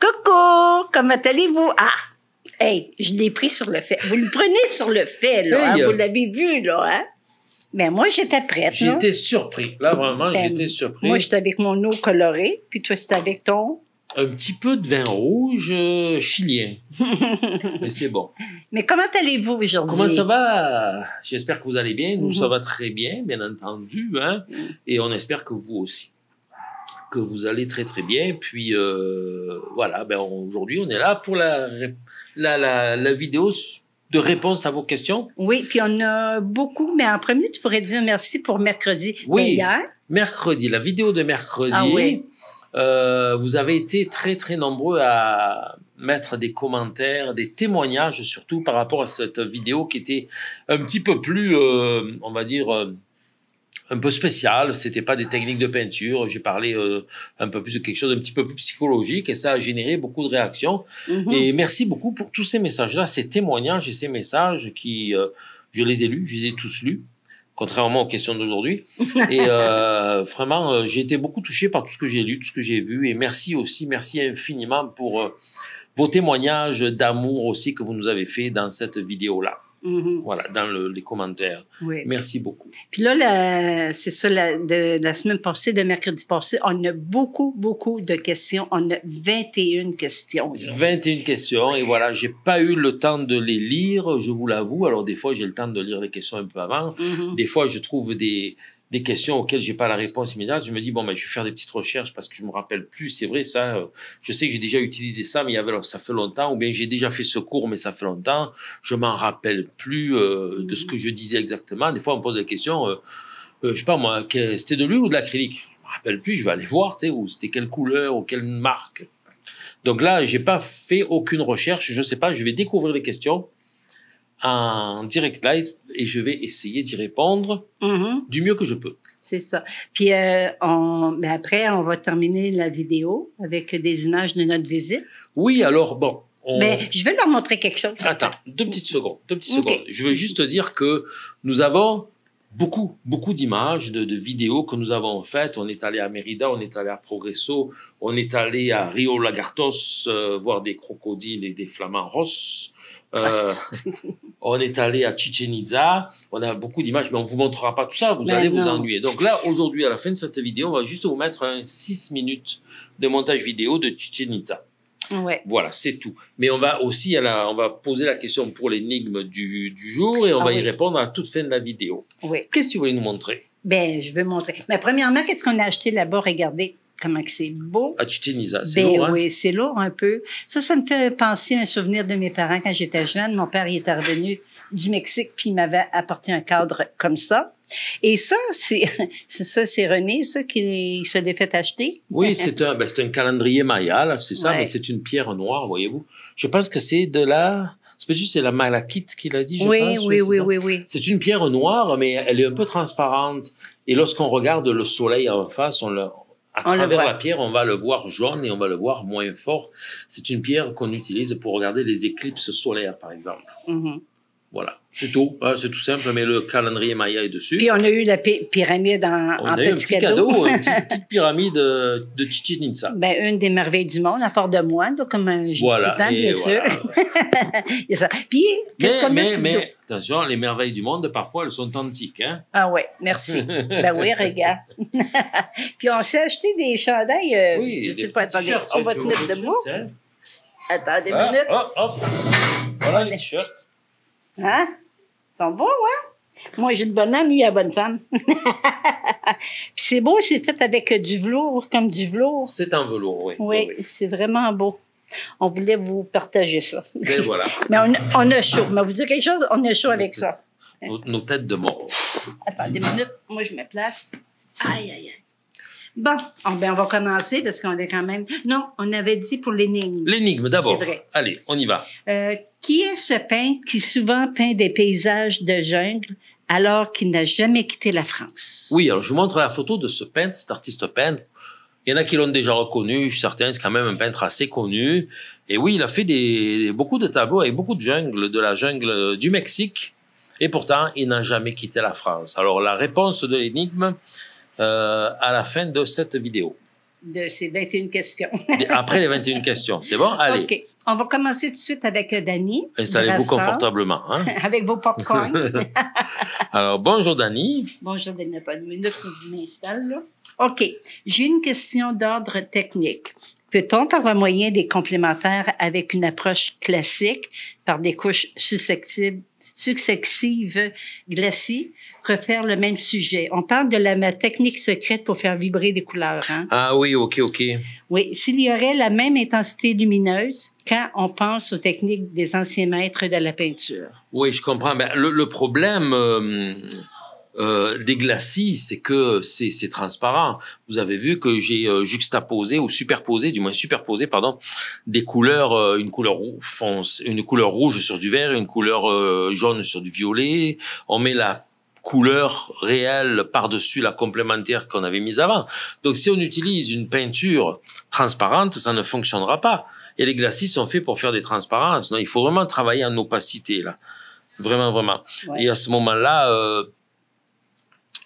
Coucou, comment allez-vous? Ah, hey, je l'ai pris sur le fait. Vous le prenez sur le fait, là. Hein, vous l'avez vu, là, hein? Mais moi, j'étais prête. J'étais surpris. Là, vraiment, ben, j'étais surpris. Moi, j'étais avec mon eau colorée, puis toi, c'était avec ton. Un petit peu de vin rouge euh, chilien. Mais c'est bon. Mais comment allez-vous aujourd'hui? Comment ça va? J'espère que vous allez bien. Nous, mhm. ça va très bien, bien entendu. Hein? Mhm. Et on espère que vous aussi que vous allez très très bien. Puis euh, voilà, ben, aujourd'hui on est là pour la, la, la, vidéo de réponse à vos questions. Oui, puis on a beaucoup, mais en premier, tu pourrais dire merci pour mercredi. Ben, oui, hier. mercredi, la vidéo de mercredi. Ah oui. Euh, vous avez été très très nombreux à mettre des commentaires, des témoignages surtout par rapport à cette vidéo qui était un petit peu plus, euh, on va dire, un peu spécial. C'était pas des techniques de peinture. J'ai parlé euh, un peu plus de quelque chose d'un petit peu plus psychologique et ça a généré beaucoup de réactions. Mm-hmm. Et merci beaucoup pour tous ces messages-là, ces témoignages et ces messages qui, euh, je les ai lus, je les ai tous lus. Contrairement aux questions d'aujourd'hui. Et euh, vraiment, j'ai été beaucoup touché par tout ce que j'ai lu, tout ce que j'ai vu. Et merci aussi, merci infiniment pour vos témoignages d'amour aussi que vous nous avez fait dans cette vidéo-là. Mm-hmm. Voilà, dans les commentaires. Merci beaucoup. Puis là, c'est ça, la, de, la semaine passée, de mercredi passé, on a beaucoup, beaucoup de questions. On a 21 questions. 21 questions. Et voilà, j'ai pas eu le temps de les lire, je vous l'avoue. Alors, des fois, j'ai le temps de lire les questions un peu avant. Mm-hmm. Des fois, je trouve des, des questions auxquelles j'ai pas la réponse immédiate, je me dis bon ben je vais faire des petites recherches parce que je me rappelle plus, c'est vrai ça, euh, je sais que j'ai déjà utilisé ça mais il y avait ça fait longtemps ou bien j'ai déjà fait ce cours mais ça fait longtemps, je m'en rappelle plus euh, de ce mhm. que je disais exactement. Des fois on me pose la question euh, je sais pas moi, c'était de l'huile ou de l'acrylique Je me rappelle plus, je vais aller voir, tu sais où c'était quelle couleur ou quelle marque. Donc là, j'ai pas fait aucune recherche, je ne sais pas, je vais découvrir les questions un direct live et je vais essayer d'y répondre mm-hmm. du mieux que je peux. C'est ça. Puis euh, mais après, on va terminer la vidéo avec des images de notre visite. Oui, alors bon. Mais ben, je vais leur montrer quelque chose. Attends, deux petites secondes. Deux petites secondes. Je veux juste dire que nous avons beaucoup, beaucoup d'images, de, vidéos que nous avons faites. On est allé à Mérida, on est allé à Progresso, on est allé à Rio Lagartos euh, voir des crocodiles et des flamants rosses. Euh, on est allé à Chichen Itza, on a beaucoup d'images, mais on ne vous montrera pas tout ça, vous ben allez vous ennuyer. Donc là, aujourd'hui, à la fin de cette vidéo, on va juste vous mettre un 6 minutes de montage vidéo de Chichen Itza. Ouais. Voilà, c'est tout. Mais on va aussi, on va poser la question pour l'énigme du, jour et on ah va y répondre à toute fin de la vidéo. Oui. Qu'est-ce que tu voulais nous montrer? Ben, je veux montrer. Mais ben, premièrement, qu'est-ce qu'on a acheté là-bas? Regardez comment c'est beau. Achitinisa, c'est ben lourd, hein? Oui, c'est lourd un peu. Ça, ça me fait penser à un souvenir de mes parents quand j'étais jeune. Mon père, il était revenu du Mexique, puis il m'avait apporté un cadre comme ça. Et ça, c'est ça, c'est René, ça qui se l'est fait acheter. Oui, c'est un, ben, un calendrier maya, c'est ça, mais c'est une pierre noire, voyez-vous. Je pense que c'est de la, c'est c'est la malachite qu'il a dit, je oui, pense. Oui, oui, oui, oui, oui. C'est une pierre noire, mais elle est un peu transparente. Et lorsqu'on regarde le soleil en face, on, le, à travers la pierre, on va le voir jaune et on va le voir moins fort. C'est une pierre qu'on utilise pour regarder les éclipses solaires, par exemple. Mm-hmm. Voilà, c'est tout. Ah, c'est tout simple, mais le calendrier Maya est dessus. Puis on a eu la pyramide en, on petit, eu petit cadeau. une petite, pyramide de, euh, de Chichen Ben, une des merveilles du monde, à part de moi, comme un voilà, titan, bien sûr. Il y a ça. Puis, qu'est-ce qu'on a mais, mais, attention, les merveilles du monde, parfois, elles sont antiques. Hein? Ah oui, merci. ben oui, regarde. Puis on s'est acheté des chandails. Euh, oui, je sais pas, shirts on va tenir debout. Hein. Attendez une ah, minute. Hop, hop. Voilà les t-shirts. Hein? Ils sont beaux, hein? Moi, j'ai une bonne âme, lui, la bonne femme. Puis c'est beau, c'est fait avec du velours, comme du velours. C'est un velours, oui. Oui, c'est vraiment beau. On voulait vous partager ça. Ben mais voilà. mais on, a chaud. Mais vous dire quelque chose, on a chaud avec ça. Nos, nos, têtes de mort. Attends, des minutes. Moi, je me place. Aïe, aïe, aïe. Bon, ah, ben, on va commencer parce qu'on est quand même. Non, on avait dit pour l'énigme. L'énigme d'abord. C'est vrai. Allez, on y va. Euh, qui est ce peintre qui souvent peint des paysages de jungle alors qu'il n'a jamais quitté la France? Oui, alors je vous montre la photo de ce peintre, cet artiste peintre. Il y en a qui l'ont déjà reconnu, je suis certain, c'est quand même un peintre assez connu. Et oui, il a fait beaucoup de tableaux avec beaucoup de jungle, de la jungle du Mexique. Et pourtant, il n'a jamais quitté la France. Alors la réponse de l'énigme, euh, à la fin de cette vidéo. De ces 21 questions. Après les 21 questions, c'est bon? Allez. OK. On va commencer tout de suite avec euh, Dani. Installez-vous confortablement. Hein? avec vos popcorns. Alors, bonjour Dani. Bonjour Dani, pas de minute, je m'installe là. OK. J'ai une question d'ordre technique. Peut-on, par moyen des complémentaires avec une approche classique, par des couches susceptibles successives glacis refaire le même sujet. On parle de la, technique secrète pour faire vibrer les couleurs. Hein. Ah oui, OK, OK. Oui, s'il y aurait la même intensité lumineuse quand on pense aux techniques des anciens maîtres de la peinture. Oui, je comprends. Mais ben, le, problème... Euh, euh, des glacis, c'est que c'est transparent. Vous avez vu que j'ai euh, juxtaposé ou superposé, du moins superposé, pardon, des couleurs, euh, une couleur fonce, une couleur rouge sur du vert, une couleur jaune sur du violet. On met la couleur réelle par-dessus la complémentaire qu'on avait mise avant. Donc si on utilise une peinture transparente, ça ne fonctionnera pas. Et les glacis sont faits pour faire des transparences. Non, il faut vraiment travailler en opacité là, vraiment, vraiment. Et à ce moment-là. Euh,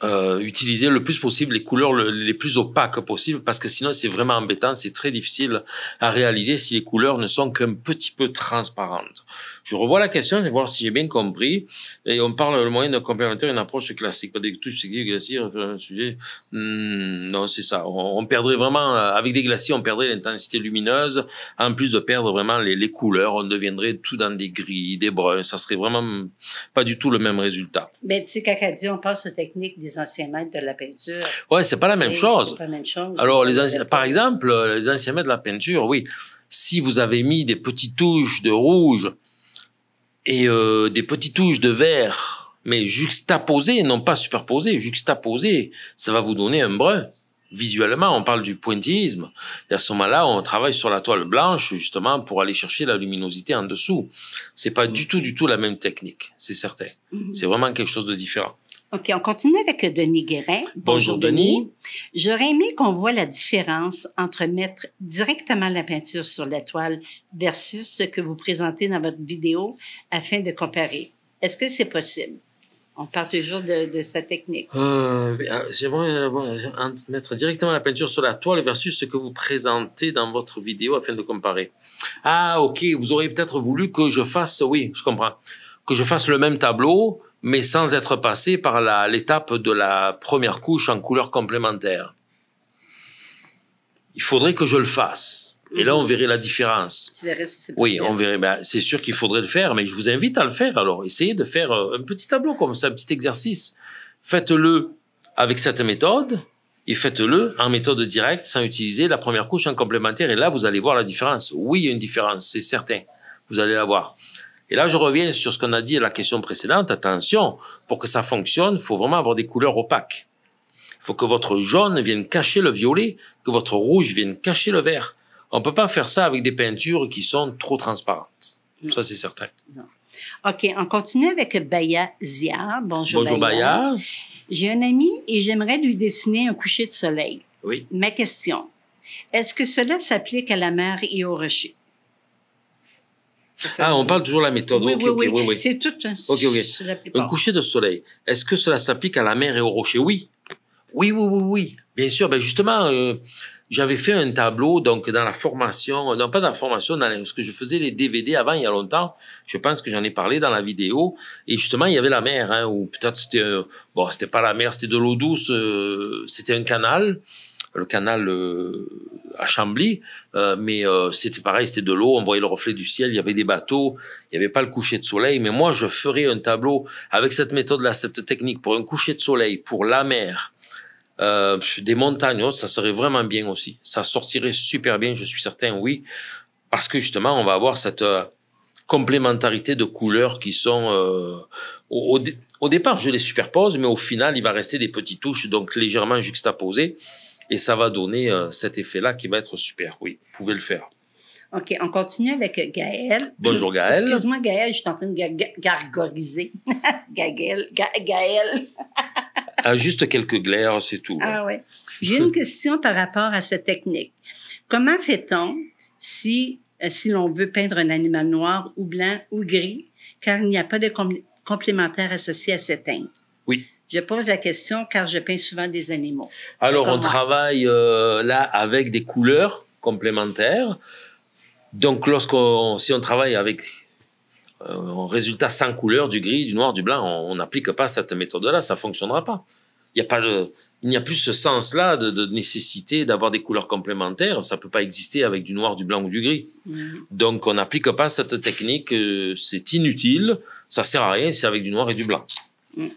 euh, utiliser le plus possible les couleurs les plus opaques possibles parce que sinon c'est vraiment embêtant, c'est très difficile à réaliser si les couleurs ne sont qu'un petit peu transparentes. Je revois la question, c'est voir si j'ai bien compris. Et on parle le moyen de complémenter une approche classique. Pas des touches des glaciers, un sujet. Hmm, non, c'est ça. On, perdrait vraiment, euh, avec des glaciers, on perdrait l'intensité lumineuse. En plus de perdre vraiment les, couleurs, on deviendrait tout dans des gris, des bruns. Ça serait vraiment pas du tout le même résultat. Mais tu sais, dit on passe aux techniques des anciens maîtres de la peinture. Ouais, c'est pas la même chose. Pas la même chose. Alors, les anciens, par exemple, euh, les anciens maîtres de la peinture, oui si vous avez mis des petites touches de rouge et euh, des petites touches de vert, mais juxtaposées, non pas superposées, juxtaposées, ça va vous donner un brun. Visuellement, on parle du pointillisme. Et à ce moment-là, on travaille sur la toile blanche justement pour aller chercher la luminosité en dessous. C'est pas du tout, du tout la même technique, c'est certain. Mm-hmm. C'est vraiment quelque chose de différent. OK, on continue avec Denis Guérin. Bonjour, Denis. J'aurais aimé qu'on voit la différence entre mettre directement la peinture sur la toile versus ce que vous présentez dans votre vidéo afin de comparer. Est-ce que c'est possible? On parle toujours de, sa technique. Euh, J'aimerais euh, mettre directement la peinture sur la toile versus ce que vous présentez dans votre vidéo afin de comparer. Ah, ok, vous auriez peut-être voulu que je fasse, oui, je comprends, que je fasse le même tableau, mais sans être passé par l'étape de la première couche en couleur complémentaire. Il faudrait que je le fasse. Et là, on mhm. verrait la différence. Tu verrais si c'est Oui, on verrait. Ben, c'est sûr qu'il faudrait le faire, mais je vous invite à le faire. Alors, essayez de faire euh, un petit tableau comme ça, un petit exercice. Faites-le avec cette méthode et faites-le en méthode directe sans utiliser la première couche en complémentaire. Et là, vous allez voir la différence. Oui, il y a une différence, c'est certain. Vous allez la voir. Et là, je reviens sur ce qu'on a dit à la question précédente. Attention, pour que ça fonctionne, il faut vraiment avoir des couleurs opaques. Il faut que votre jaune vienne cacher le violet, que votre rouge vienne cacher le vert. On ne peut pas faire ça avec des peintures qui sont trop transparentes. Ça, c'est certain. OK, on continue avec Baya Zia. Bonjour, Bonjour J'ai un ami et j'aimerais lui dessiner un coucher de soleil. Oui. Ma question, est-ce que cela s'applique à la mer et aux rochers? Ah, on parle toujours de la méthode. Oui, oui, oui. C'est tout. Ok, ok. Un coucher de soleil. Est-ce que cela s'applique à la mer et au rocher Oui. Oui, oui, oui, oui. Bien sûr. Ben justement, euh, j'avais fait un tableau donc dans la formation, euh, non pas dans la formation, dans ce que je faisais les DVD avant il y a longtemps. Je pense que j'en ai parlé dans la vidéo. Et justement, il y avait la mer, hein, ou peut-être c'était bon, c'était pas la mer, c'était de l'eau douce, euh, c'était un canal le canal euh, à Chambly, euh, mais euh, c'était pareil, c'était de l'eau, on voyait le reflet du ciel, il y avait des bateaux, il n'y avait pas le coucher de soleil, mais moi je ferais un tableau avec cette méthode-là, cette technique pour un coucher de soleil, pour la mer, des montagnes, ça serait vraiment bien aussi. Ça sortirait super bien, je suis certain, oui, parce que justement, on va avoir cette complémentarité de couleurs qui sont... au, au, départ, je les superpose, mais au final, il va rester des petites touches, donc légèrement juxtaposées. Et ça va donner euh, cet effet-là qui va être super. Oui, vous pouvez le faire. OK, on continue avec Gaël. Bonjour Gaël. Excuse-moi Gaël, je suis en train de gargoriser. Gaël, Gaël. Ah, juste quelques glaires, c'est tout. Ah ouais. J'ai une question par rapport à cette technique. Comment fait-on si, euh, si l'on veut peindre un animal noir ou blanc ou gris, car il n'y a pas de complémentaire associé à cette teinte? Oui. Je pose la question car je peins souvent des animaux. Alors, on travaille euh, là avec des couleurs complémentaires. Donc, lorsqu'on, si on travaille avec euh, un résultat sans couleur, du gris, du noir, du blanc, on n'applique pas cette méthode-là, ça ne fonctionnera pas. Il n'y a pas il n'y a plus ce sens-là de, nécessité d'avoir des couleurs complémentaires. Ça ne peut pas exister avec du noir, du blanc ou du gris. Mm. Donc, on n'applique pas cette technique. Euh, c'est inutile. Ça sert à rien. C'est avec du noir et du blanc. Mm.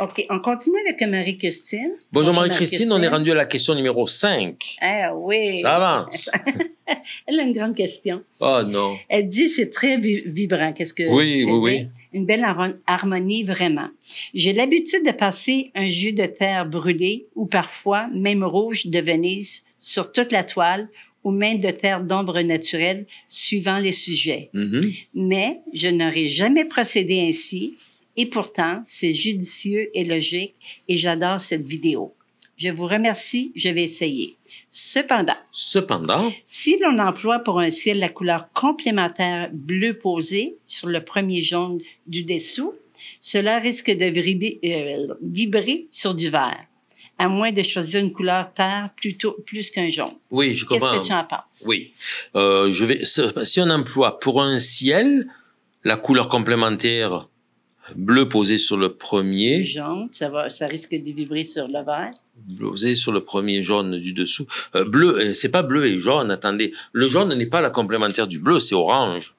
OK, on continue avec Marie-Christine. Bonjour, Marie-Christine, on est rendu à la question numéro 5. Ah eh oui. Ça avance. Elle a une grande question. Oh non. Elle dit c'est très vibrant. Qu'est-ce que Oui, oui, oui. Une belle harmonie vraiment. J'ai l'habitude de passer un jus de terre brûlé ou parfois même rouge de Venise sur toute la toile ou même de terre d'ombre naturelle suivant les sujets. Mm-hmm. Mais je n'aurais jamais procédé ainsi et pourtant, c'est judicieux et logique et j'adore cette vidéo. Je vous remercie, je vais essayer. Cependant, Cependant, si l'on emploie pour un ciel la couleur complémentaire bleu posé sur le premier jaune du dessous, cela risque de euh, vibrer, sur du vert, à moins de choisir une couleur terre plutôt plus qu'un jaune. Oui, je comprends. Qu'est-ce que tu en penses Oui, euh, je vais. Si on emploie pour un ciel la couleur complémentaire Bleu posé sur le premier. Jaune, ça, risque de vibrer sur le vert. Posé sur le premier jaune du dessous. Euh, bleu, euh, c'est pas bleu et jaune, attendez. Le jaune n'est pas la complémentaire du bleu, c'est orange.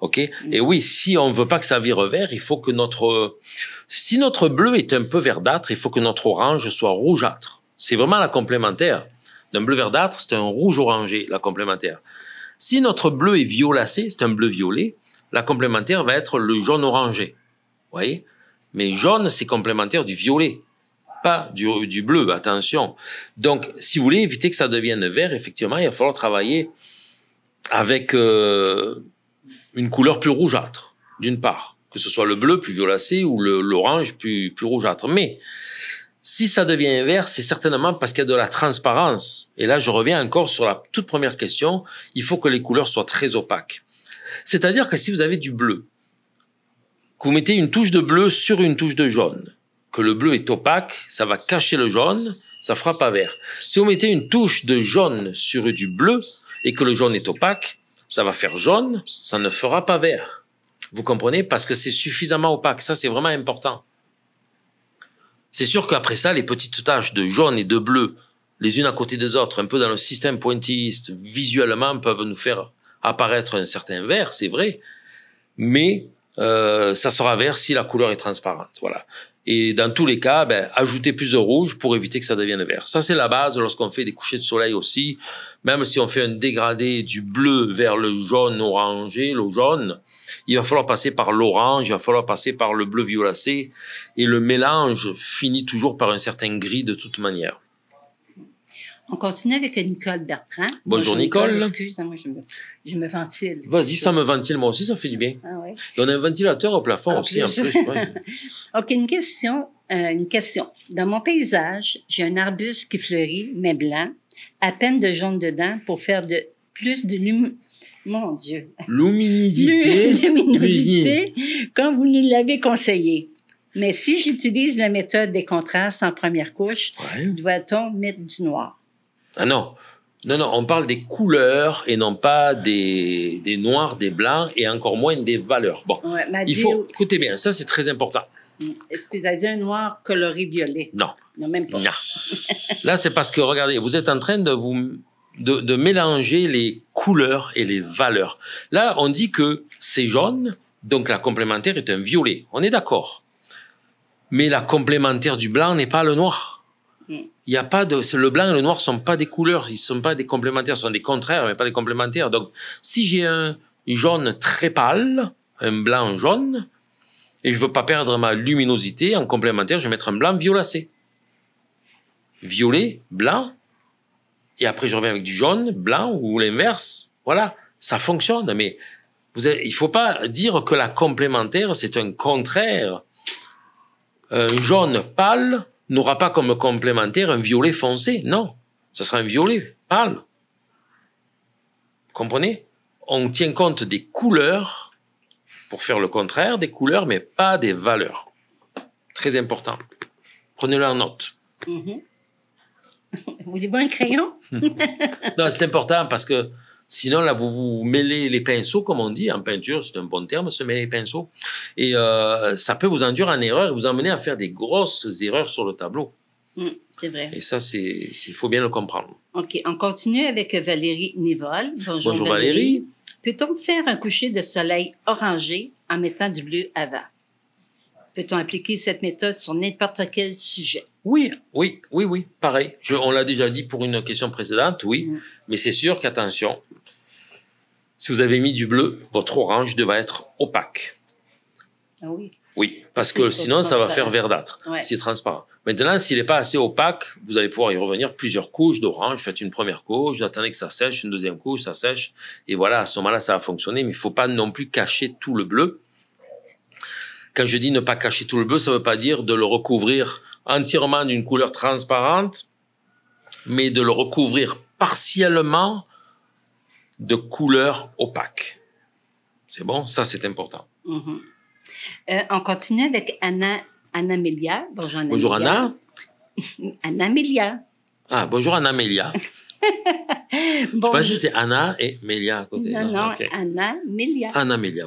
OK Et oui, si on veut pas que ça vire vert, il faut que notre. Si notre bleu est un peu verdâtre, il faut que notre orange soit rougeâtre. C'est vraiment la complémentaire. D'un bleu verdâtre, c'est un rouge orangé, la complémentaire. Si notre bleu est violacé, c'est un bleu violet, la complémentaire va être le jaune orangé. Mais jaune, c'est complémentaire du violet, pas du, bleu, attention. Donc, si vous voulez éviter que ça devienne vert, effectivement, il va falloir travailler avec euh, une couleur plus rougeâtre, d'une part, que ce soit le bleu plus violacé ou l'orange plus rougeâtre. Mais si ça devient vert, c'est certainement parce qu'il y a de la transparence. Et là, je reviens encore sur la toute première question. Il faut que les couleurs soient très opaques. C'est-à-dire que si vous avez du bleu, vous mettez une touche de bleu sur une touche de jaune, que le bleu est opaque, ça va cacher le jaune, ça fera pas vert. Si vous mettez une touche de jaune sur du bleu et que le jaune est opaque, ça va faire jaune, ça ne fera pas vert. Vous comprenez Parce que c'est suffisamment opaque. Ça, c'est vraiment important. C'est sûr qu'après ça, les petites taches de jaune et de bleu, les unes à côté des autres, un peu dans le système pointilliste, visuellement, peuvent nous faire apparaître un certain vert, c'est vrai. Mais euh, ça sera vert si la couleur est transparente. Voilà. Et dans tous les cas, ben, ajouter plus de rouge pour éviter que ça devienne vert. Ça, c'est la base lorsqu'on fait des couchers de soleil aussi. Même si on fait un dégradé du bleu vers le jaune orangé, le jaune, il va falloir passer par l'orange, il va falloir passer par le bleu violacé. Et le mélange finit toujours par un certain gris de toute manière. On continue avec Nicole Bertrand. Bonjour, Nicole. Nicole. Excuse, moi je me, je me ventile. Vas-y, ça me ventile moi aussi, ça fait du bien. Ah on a un ventilateur au plafond aussi, plus. OK, une question. Euh, une question. Dans mon paysage, j'ai un arbuste qui fleurit, mais blanc, à peine de jaune dedans pour faire de plus de Mon Dieu. Luminosité. Luminosité, comme vous nous l'avez conseillé. Mais si j'utilise la méthode des contrastes en première couche, doit-on mettre du noir? Ah non. Non, non, on parle des couleurs et non pas des, noirs, des blancs et encore moins des valeurs. Bon, il faut, écoutez bien, ça c'est très important. Mm. Est-ce que vous avez dit un noir coloré violet? Non. Non, même pas. Non. Là, c'est parce que, regardez, vous êtes en train de vous, de, mélanger les couleurs et les valeurs. Là, on dit que c'est jaune, donc la complémentaire est un violet. On est d'accord. Mais la complémentaire du blanc n'est pas le noir. Il y a pas de. Le blanc et le noir ne sont pas des couleurs, ils ne sont pas des complémentaires, ce sont des contraires, mais pas des complémentaires. Donc, si j'ai un jaune très pâle, un blanc jaune, et je ne veux pas perdre ma luminosité, en complémentaire, je vais mettre un blanc violacé. Violet, blanc, et après je reviens avec du jaune, blanc ou l'inverse. Voilà, ça fonctionne, mais vous il ne faut pas dire que la complémentaire, c'est un contraire. Un jaune pâle, n'aura pas comme complémentaire un violet foncé. Non, ce sera un violet pâle. Comprenez On tient compte des couleurs pour faire le contraire des couleurs, mais pas des valeurs. Très important. Prenez-le en note. Vous mm-hmm. voulez un crayon Non, c'est important parce que Sinon, là, vous vous mêlez les pinceaux, comme on dit en peinture, c'est un bon terme, se mêler les pinceaux. Et euh, ça peut vous induire en erreur et vous emmener à faire des grosses erreurs sur le tableau. Mmh, c'est vrai. Et ça, il faut bien le comprendre. OK. On continue avec Valérie Nivol. Bonjour, Valérie. Peut-on faire un coucher de soleil orangé en mettant du bleu avant? Peut-on appliquer cette méthode sur n'importe quel sujet? Oui, oui, oui, oui, pareil. on l'a déjà dit pour une question précédente, oui. Mmh. Mais c'est sûr qu'attention, si vous avez mis du bleu, votre orange devrait être opaque. Ah oui. Oui, parce que sinon ça va faire verdâtre. C'est transparent. Maintenant, s'il n'est pas assez opaque, vous allez pouvoir y revenir plusieurs couches d'orange. Faites une première couche, attendez que ça sèche, une deuxième couche, ça sèche. Et voilà, à ce moment-là, ça va fonctionner. Mais il ne faut pas non plus cacher tout le bleu. Quand je dis ne pas cacher tout le bleu, ça ne veut pas dire de le recouvrir entièrement d'une couleur transparente, mais de le recouvrir partiellement de couleurs opaques. C'est bon, ça c'est important. Mm-hmm. Euh, on continue avec Anna, Anna Melia. Bonjour Anna. Bonjour Anna. Anna Melia. Ah, bonjour Anna Melia. ne Je pas si c'est Anna et Melia à côté. Non, non, Anna Melia. Anna Mélia,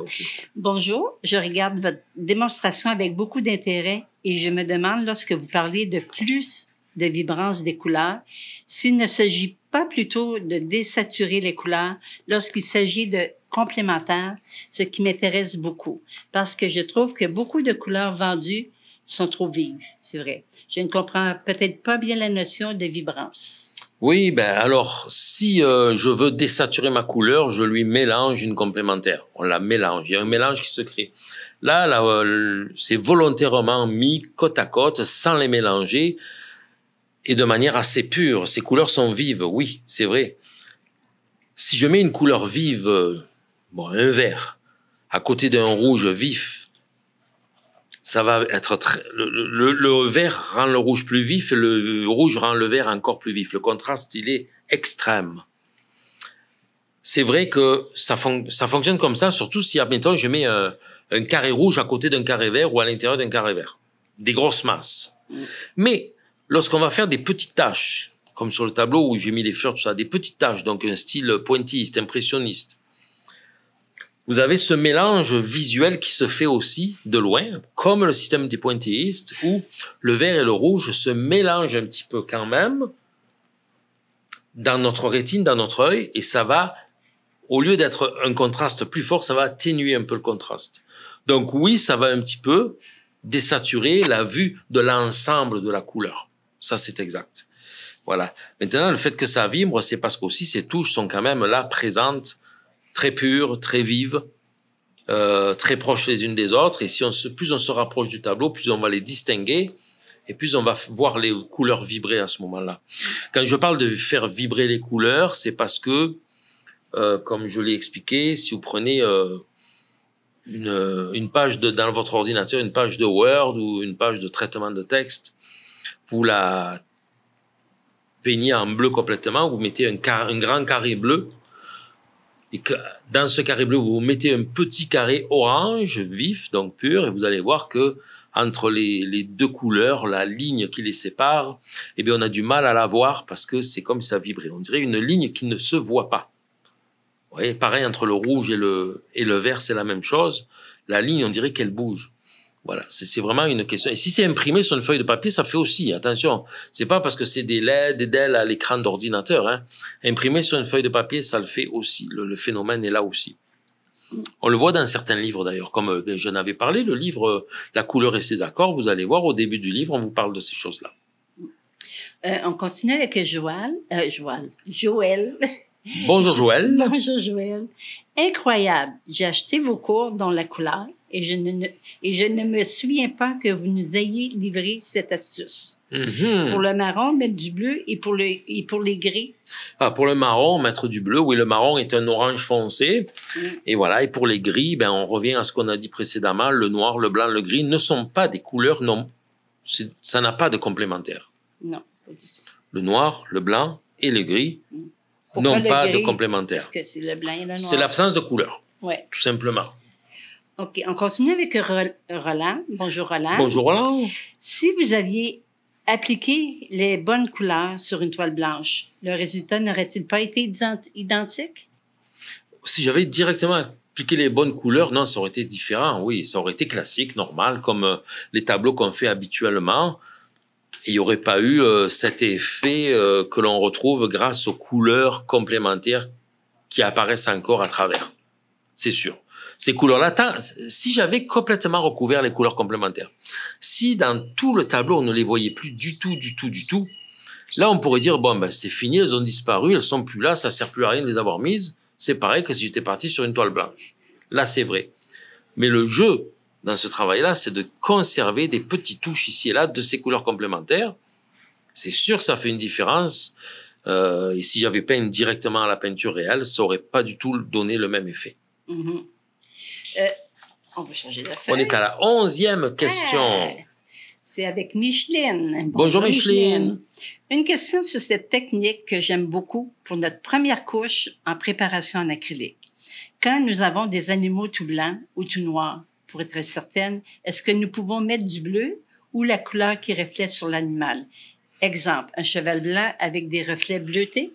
Bonjour, je regarde votre démonstration avec beaucoup d'intérêt et je me demande, lorsque vous parlez de plus de vibrance des couleurs, s'il ne s'agit pas plutôt de désaturer les couleurs lorsqu'il s'agit de complémentaires, ce qui m'intéresse beaucoup, parce que je trouve que beaucoup de couleurs vendues sont trop vives, c'est vrai. Je ne comprends peut-être pas bien la notion de vibrance. Oui, ben alors si euh, je veux désaturer ma couleur, je lui mélange une complémentaire. On la mélange, il y a un mélange qui se crée. Là, là euh, c'est volontairement mis côte à côte sans les mélanger et de manière assez pure. Ces couleurs sont vives, oui, c'est vrai. Si je mets une couleur vive, bon, un vert, à côté d'un rouge vif, ça va être très, le, vert rend le rouge plus vif, et le rouge rend le vert encore plus vif. Le contraste, il est extrême. C'est vrai que ça, ça, fonctionne comme ça, surtout si, à bientôt je mets euh, un, carré rouge à côté d'un carré vert ou à l'intérieur d'un carré vert. Des grosses masses. Mm. Mais Lorsqu'on va faire des petites tâches, comme sur le tableau où j'ai mis les fleurs, tout ça, des petites tâches, donc un style pointilliste, impressionniste, vous avez ce mélange visuel qui se fait aussi de loin, comme le système des pointillistes, où le vert et le rouge se mélangent un petit peu quand même dans notre rétine, dans notre œil, et ça va, au lieu d'être un contraste plus fort, ça va atténuer un peu le contraste. Donc oui, ça va un petit peu désaturer la vue de l'ensemble de la couleur. Ça, c'est exact. Voilà. Maintenant, le fait que ça vibre, c'est parce qu'aussi ces touches sont quand même là, présentes, très pures, très vives, euh, très proches les unes des autres. Et si on se, plus on se rapproche du tableau, plus on va les distinguer et plus on va voir les couleurs vibrer à ce moment-là. Quand je parle de faire vibrer les couleurs, c'est parce que, euh, comme je l'ai expliqué, si vous prenez euh, une, page dans votre ordinateur, une page de Word ou une page de traitement de texte, vous la peignez en bleu complètement, vous mettez un, grand carré bleu, et dans ce carré bleu, vous mettez un petit carré orange vif, donc pur, et vous allez voir que entre les, deux couleurs, la ligne qui les sépare, eh bien, on a du mal à la voir parce que c'est comme ça vibrait. On dirait une ligne qui ne se voit pas. pareil entre le rouge et le vert, c'est la même chose. La ligne, on dirait qu'elle bouge. Voilà, c'est vraiment une question. Et si c'est imprimé sur une feuille de papier, ça fait aussi. Attention, c'est pas parce que c'est des LED, des DEL à l'écran d'ordinateur. Hein. Imprimé sur une feuille de papier, ça le fait aussi. Le, phénomène est là aussi. On le voit dans certains livres d'ailleurs, comme euh, je n'avais parlé, le livre euh, La couleur et ses accords, vous allez voir au début du livre, on vous parle de ces choses-là. Euh, on continue avec Joël. Joël. Joël. Bonjour Joël. Bonjour Joël. Incroyable. J'ai acheté vos cours dans la couleur et je ne, et je ne me souviens pas que vous nous ayez livré cette astuce. Mhm. Pour le marron, mettre du bleu et pour, et pour les gris. Ah, pour le marron, mettre du bleu. Oui, le marron est un orange foncé. Mm. Et voilà. Et pour les gris, ben, on revient à ce qu'on a dit précédemment. Le noir, le blanc, le gris ne sont pas des couleurs non. Ça n'a pas de complémentaire. Non, pas du tout. Le noir, le blanc et le gris mm non, pas de complémentaire. c'est l'absence de couleur. Tout simplement. OK. On continue avec Roland. Bonjour, Roland. Bonjour, Roland. Si vous aviez appliqué les bonnes couleurs sur une toile blanche, le résultat n'aurait-il pas été identique? Si j'avais directement appliqué les bonnes couleurs, non, ça aurait été différent. Oui, ça aurait été classique, normal, comme euh, les tableaux qu'on fait habituellement il n'y aurait pas eu euh, cet effet euh, que l'on retrouve grâce aux couleurs complémentaires qui apparaissent encore à travers. C'est sûr. Ces couleurs-là, si j'avais complètement recouvert les couleurs complémentaires, si dans tout le tableau on ne les voyait plus du tout, du tout, du tout, là on pourrait dire bon ben c'est fini, elles ont disparu, elles sont plus là, ça sert plus à rien de les avoir mises. C'est pareil que si j'étais parti sur une toile blanche. Là c'est vrai. Mais le jeu dans ce travail-là, c'est de conserver des petites touches ici et là de ces couleurs complémentaires. C'est sûr, ça fait une différence. Euh, et si j'avais peint directement à la peinture réelle, ça aurait pas du tout donné le même effet. Mm-hmm. Euh, on va changer d'affaire. On est à la onzième ah, question. c'est avec Micheline. Bonjour, Micheline. Une question sur cette technique que j'aime beaucoup pour notre première couche en préparation en acrylique. Quand nous avons des animaux tout blancs ou tout noirs, pour être certaine, est-ce que nous pouvons mettre du bleu ou la couleur qui reflète sur l'animal? Exemple, un cheval blanc avec des reflets bleutés?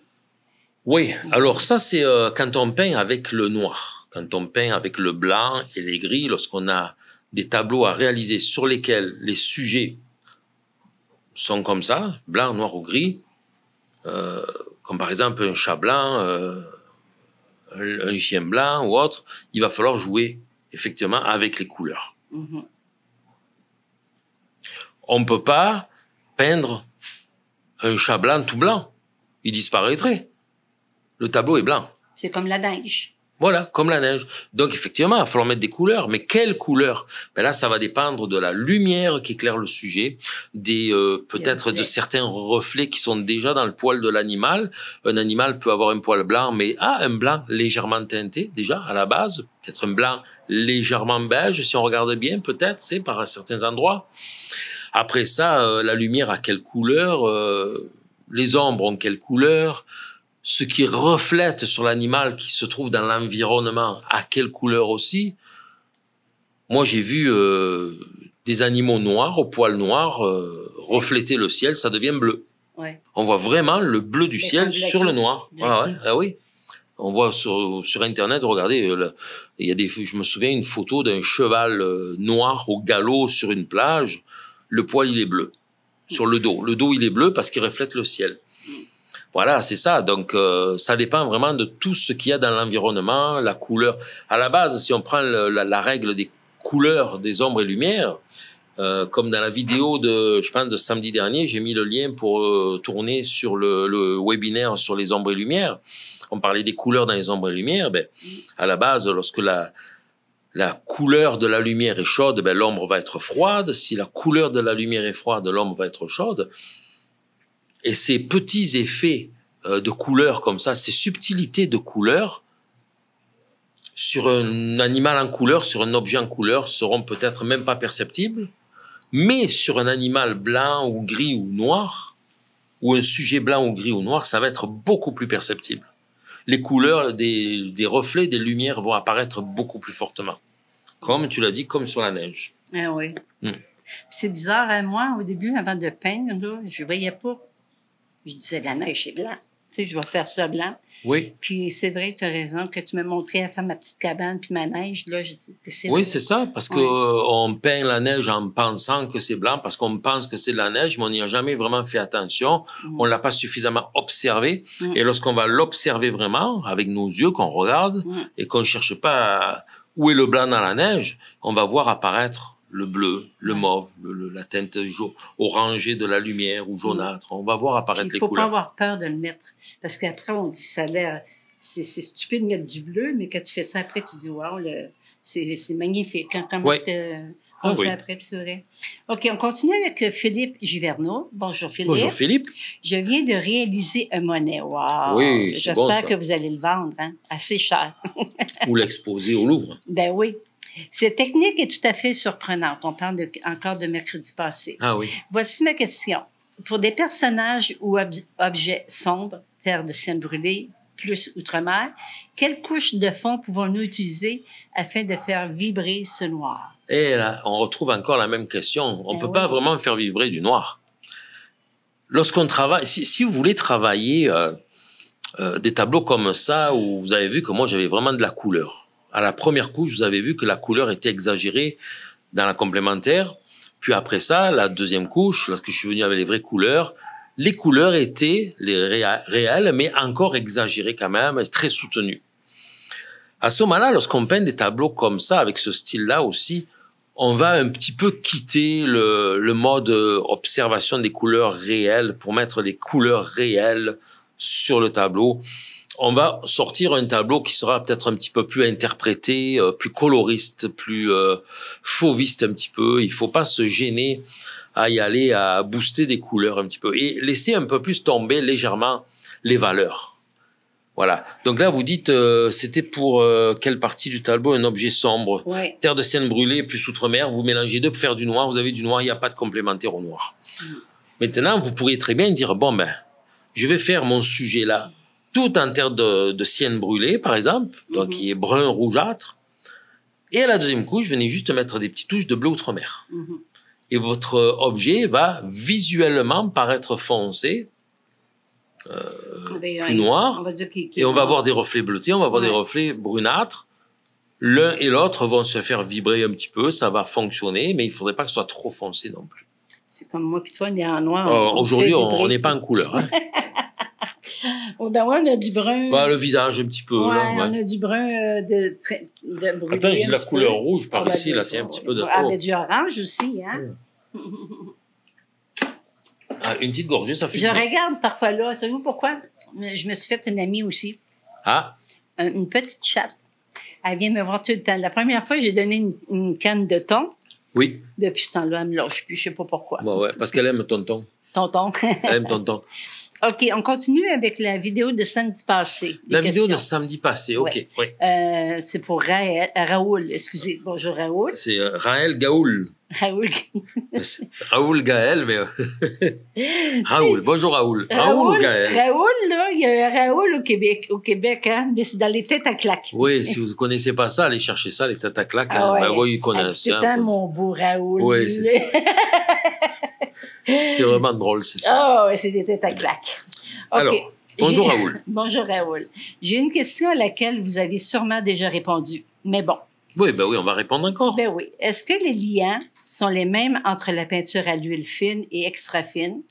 Oui, alors ça c'est euh, quand on peint avec le noir, quand on peint avec le blanc et les gris, lorsqu'on a des tableaux à réaliser sur lesquels les sujets sont comme ça, blanc, noir ou gris, euh, comme par exemple un chat blanc, euh, un chien blanc ou autre, il va falloir jouer effectivement, avec les couleurs. Mm-hmm. On ne peut pas peindre un chat blanc tout blanc. Il disparaîtrait. Le tableau est blanc. C'est comme la neige. Voilà, comme la neige. Donc effectivement, il faut mettre des couleurs. Mais quelles couleurs ben Là, ça va dépendre de la lumière qui éclaire le sujet, des euh, peut-être de certains reflets qui sont déjà dans le poil de l'animal. Un animal peut avoir un poil blanc, mais un blanc légèrement teinté déjà à la base, peut-être un blanc légèrement beige, si on regarde bien, peut-être, c'est par certains endroits. Après ça, euh, la lumière a quelle couleur euh, Les ombres ont quelle couleur Ce qui reflète sur l'animal qui se trouve dans l'environnement a quelle couleur aussi Moi, j'ai vu euh, des animaux noirs, au poil noir, refléter le ciel, ça devient bleu. On voit vraiment le bleu du ciel sur le noir. ah oui. On voit sur, Internet, regardez, euh, il y a des, je me souviens une photo d'un cheval euh, noir au galop sur une plage. Le poil, il est bleu. Sur le dos. Le dos, il est bleu parce qu'il reflète le ciel. Voilà, c'est ça. Donc, euh, ça dépend vraiment de tout ce qu'il y a dans l'environnement, la couleur. À la base, si on prend la, règle des couleurs des ombres et lumières, comme dans la vidéo de, je pense, de samedi dernier, j'ai mis le lien pour tourner sur le, webinaire sur les ombres et lumières on parlait des couleurs dans les ombres et lumières, ben, à la base, lorsque la, la couleur de la lumière est chaude, ben, l'ombre va être froide. Si la couleur de la lumière est froide, l'ombre va être chaude. Et ces petits effets euh, de couleurs comme ça, ces subtilités de couleurs, sur un animal en couleur, sur un objet en couleur, seront peut-être même pas perceptibles, mais sur un animal blanc ou gris ou noir, ou un sujet blanc ou gris ou noir, ça va être beaucoup plus perceptible les couleurs des, reflets, des lumières vont apparaître beaucoup plus fortement. Comme tu l'as dit, comme sur la neige. Eh oui. Hmm. C'est bizarre, hein, moi, au début, avant de peindre, je ne voyais pas. Je disais, la neige, est blanche. Tu sais, je vais faire ça blanc. Oui. Puis c'est vrai, tu as raison, que tu m'as montré à faire ma petite cabane puis ma neige, là, je c'est Oui, c'est ça, parce qu'on peint la neige en pensant que c'est blanc, parce qu'on pense que c'est de la neige, mais on n'y a jamais vraiment fait attention, mm. on ne l'a pas suffisamment observé, mm. et lorsqu'on va l'observer vraiment, avec nos yeux, qu'on regarde, mm. et qu'on ne cherche pas où est le blanc dans la neige, on va voir apparaître le bleu, le mauve, la teinte orangée de la lumière ou jaunâtre. On va voir apparaître les couleurs. Il faut pas avoir peur de le mettre parce qu'après on dit ça a l'air c'est stupide de mettre du bleu, mais quand tu fais ça après tu dis waouh c'est magnifique. Quand, quand ah on fait après, c'est vrai. OK, on continue avec euh, Philippe Givernaud. Bonjour, Philippe. Bonjour, Philippe. Je viens de réaliser un monnaie. Wow! Oui, J'espère bon, que vous allez le vendre, hein, Assez cher. Ou l'exposer au Louvre. Ben oui. Cette technique est tout à fait surprenante. On parle encore de mercredi passé. Ah oui. Voici ma question. Pour des personnages ou objets sombres, terre de scène brûlée, plus outre-mer, quelle couche de fond pouvons-nous utiliser afin de faire vibrer ce noir? Et là, on retrouve encore la même question. On ne ben peut pas vraiment faire vibrer du noir. Lorsqu'on travaille, si, vous voulez travailler euh, euh, des tableaux comme ça, où vous avez vu que moi j'avais vraiment de la couleur, à la première couche, vous avez vu que la couleur était exagérée dans la complémentaire. Puis après ça, la deuxième couche, lorsque je suis venu avec les vraies couleurs, les couleurs étaient les réelles, mais encore exagérées quand même, très soutenues. À ce moment-là, lorsqu'on peint des tableaux comme ça, avec ce style-là aussi, on va un petit peu quitter le, mode euh, observation des couleurs réelles pour mettre les couleurs réelles sur le tableau on va sortir un tableau qui sera peut-être un petit peu plus interprété, euh, plus coloriste, plus euh, fauviste un petit peu. Il faut pas se gêner à y aller, à booster des couleurs un petit peu et laisser un peu plus tomber légèrement les valeurs. Voilà. Donc là, vous dites, euh, c'était pour quelle partie du tableau un objet sombre Terre de Seine brûlée plus outre-mer, vous mélangez deux pour faire du noir, vous avez du noir, il n'y a pas de complémentaire au noir. Mm. Maintenant, vous pourriez très bien dire, bon ben, je vais faire mon sujet là tout en terre de, de sienne brûlée, par exemple, donc mhm. qui est brun rougeâtre. Et à la deuxième couche, venez juste mettre des petites touches de bleu outre-mer. Mhm. Et votre objet va visuellement paraître foncé, euh, plus noir, et on va avoir des reflets bleutés, on va avoir des reflets brunâtres. L'un et l'autre vont se faire vibrer un petit peu, ça va fonctionner, mais il ne faudrait pas que ce soit trop foncé non plus. C'est comme moi et il on est un noir. Euh, aujourd'hui, on n'est pas en couleur. Hein. on a du brun. le visage, un petit peu. On a du brun euh, de, Attends, j'ai de la couleur rouge par ah, ben, ici, là, tiens, un petit peu de. Ah, ben, du orange aussi, hein? Ah, une petite gorgée, ça fait. Je regarde parfois là. Savez-vous pourquoi? Je me suis fait une amie aussi. Ah? Une petite chatte. Elle vient me voir tout le temps. La première fois, j'ai donné une, canne de thon. Oui. Depuis ce temps-là, elle me lâche plus. Je sais pas pourquoi. Bah ouais, parce qu'elle aime tonton. Tonton. elle aime tonton. OK, on continue avec la vidéo de samedi passé. La vidéo de samedi passé, OK. Euh, c'est pour Raoul, excusez. Bonjour Raoul. C'est euh, Raël Gaoul. Raoul. Raoul Gaël, mais. Euh, Raoul, bonjour Raoul. Raoul, Gaël. Raoul, il y a Raoul au Québec, au Québec hein, mais c'est dans les têtes à claques. Oui, si vous ne connaissez pas ça, allez chercher ça, les têtes à claques. Ah hein. ben, ouais, oui, ils connaissent C'est un hein. mon beau Raoul. Oui, c'est. vraiment drôle, c'est ça. Ah oui, c'est des têtes à eh claques. Alors, bonjour Raoul. bonjour Raoul. J'ai une question à laquelle vous avez sûrement déjà répondu, mais bon. Oui, ben oui, on va répondre encore. Ben oui. Est-ce que les liens sont les mêmes entre la peinture à l'huile fine et extra fine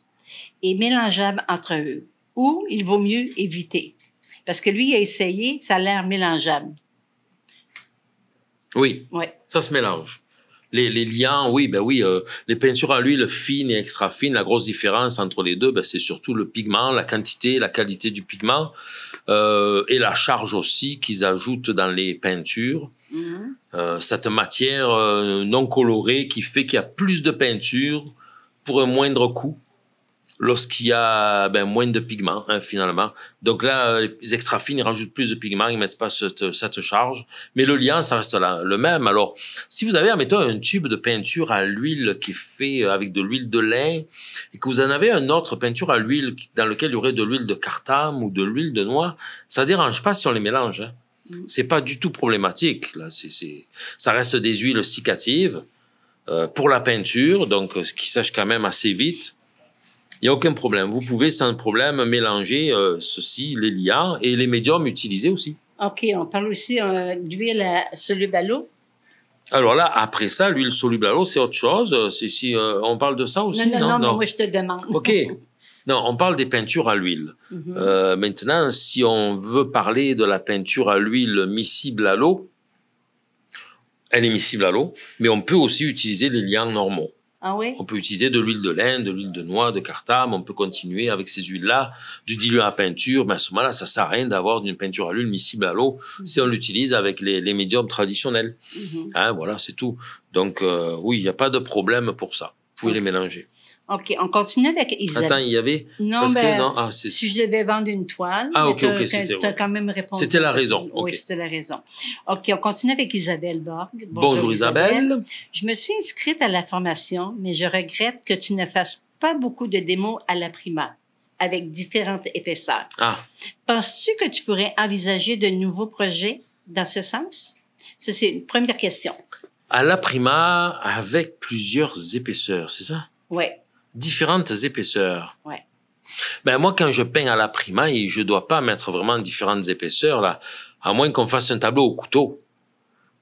et mélangeables entre eux, ou il vaut mieux éviter. Parce que lui, a essayé, ça a l'air mélangeable. Oui. Ça se mélange. Les, liants, oui, ben oui, euh, les peintures à l'huile fine et extra fine, la grosse différence entre les deux, ben c'est surtout le pigment, la quantité, la qualité du pigment euh, et la charge aussi qu'ils ajoutent dans les peintures. Mhm. Euh, cette matière euh, non colorée qui fait qu'il y a plus de peinture pour un moindre coût lorsqu'il y a ben, moins de pigments hein, finalement. Donc là, euh, les extra fines, ils rajoutent plus de pigments, ils mettent pas cette, charge, mais le lien, ça reste le même. Alors, si vous avez, admettons, un tube de peinture à l'huile qui est fait avec de l'huile de lin, et que vous en avez un autre peinture à l'huile dans lequel il y aurait de l'huile de cartam ou de l'huile de noix, ça ne dérange pas si on les mélange. Hein. Mm. C'est pas du tout problématique. Là, ça reste des huiles cicatives euh, pour la peinture, donc euh, qui sèchent quand même assez vite. Il n'y a aucun problème. Vous pouvez sans problème mélanger euh, ceci, les liants et les médiums utilisés aussi. Ok, on parle aussi d'huile soluble à l'eau. Alors là, après ça, l'huile soluble à l'eau, c'est autre chose. Si on parle de ça aussi, non, non, non, moi je te demande. Ok. Non, on parle des peintures à l'huile. Mhm. Euh, maintenant, si on veut parler de la peinture à l'huile miscible à l'eau, elle est miscible à l'eau, mais on peut aussi utiliser les liants normaux. Ah on peut utiliser de l'huile de lin, de l'huile de noix, de cartame. On peut continuer avec ces huiles-là, du diluant à peinture. Mais à ce moment-là, ça sert à rien d'avoir une peinture à l'huile miscible à l'eau mhm. si on l'utilise avec les, médiums traditionnels. Mhm. Hein, voilà, c'est tout. Donc euh, oui, il n'y a pas de problème pour ça. Vous pouvez les mélanger. OK, on continue avec Isabelle. Attends, il y avait Non, parce ben, ah, si je devais vendre une toile, ah, OK, OK, c'était Tu as quand même répondu. C'était la raison. Ok. Oui, c'était la raison. OK, on continue avec Isabelle Borg. Bonjour, Isabelle. Je me suis inscrite à la formation, mais je regrette que tu ne fasses pas beaucoup de démos à la prima avec différentes épaisseurs. Ah. Penses-tu que tu pourrais envisager de nouveaux projets dans ce sens? Ça, c'est une première question. À la prima avec plusieurs épaisseurs, c'est ça? Oui différentes épaisseurs. Ouais. Ben moi, quand je peins à la primaille, je ne dois pas mettre vraiment différentes épaisseurs là, à moins qu'on fasse un tableau au couteau.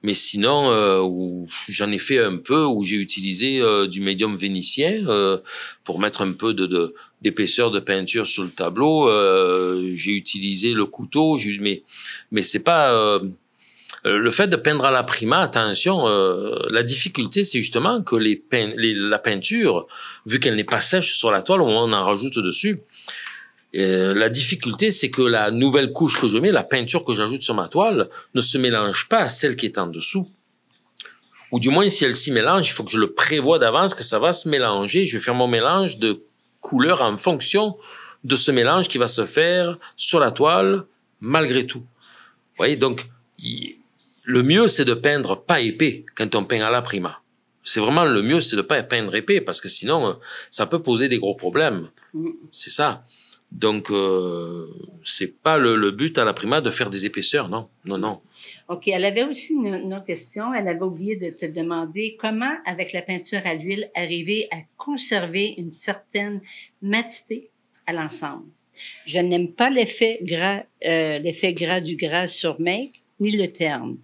Mais sinon, euh, j'en ai fait un peu, où j'ai utilisé euh, du médium vénitien euh, pour mettre un peu d'épaisseur de, peinture sur le tableau. j'ai utilisé le couteau, mais mais c'est pas euh, le fait de peindre à la prima, attention, euh, la difficulté, c'est justement que les, la peinture, vu qu'elle n'est pas sèche sur la toile, on en rajoute dessus, euh, la difficulté, c'est que la nouvelle couche que je mets, la peinture que j'ajoute sur ma toile, ne se mélange pas à celle qui est en dessous. Ou du moins, si elle s'y mélange, il faut que je le prévoie d'avance que ça va se mélanger. Je vais faire mon mélange de couleurs en fonction de ce mélange qui va se faire sur la toile malgré tout. Vous voyez, donc, le mieux, c'est de peindre pas épais quand on peint à la prima. C'est vraiment le mieux, c'est de pas peindre épais parce que sinon, euh, ça peut poser des gros problèmes. Mm. C'est ça. Donc, euh, c'est pas le, but à la prima de faire des épaisseurs, non, non, non. Ok, elle avait aussi une, autre question. Elle avait oublié de te demander comment, avec la peinture à l'huile, arriver à conserver une certaine matité à l'ensemble. Je n'aime pas l'effet gras, euh, l'effet gras du gras sur make, ni le terme.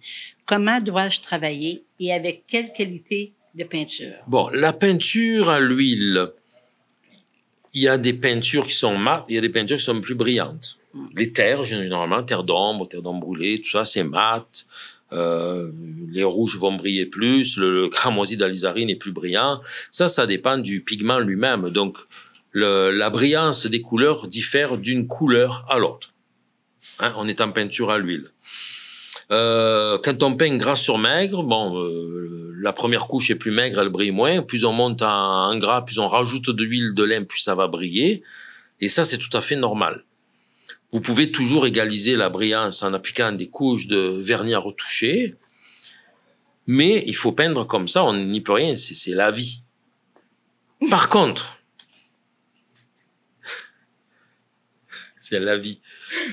Comment dois-je travailler et avec quelle qualité de peinture? Bon, la peinture à l'huile, il y a des peintures qui sont mates, il y a des peintures qui sont plus brillantes. Mm. Les terres, généralement, terre d'ombre, terre d'ombre brûlée, tout ça, c'est mat. Euh, les rouges vont briller plus, le, le cramoisi d'Alizarine est plus brillant. Ça, ça dépend du pigment lui-même. Donc, la brillance des couleurs diffère d'une couleur à l'autre. Hein, on est en peinture à l'huile. Euh, quand on peint gras sur maigre, bon, euh, la première couche est plus maigre, elle brille moins. Plus on monte en, gras, plus on rajoute de l'huile de lin, plus ça va briller. Et ça, c'est tout à fait normal. Vous pouvez toujours égaliser la brillance en appliquant des couches de vernis à retoucher. Mais il faut peindre comme ça, on n'y peut rien, c'est la vie. Par contre, c'est la vie.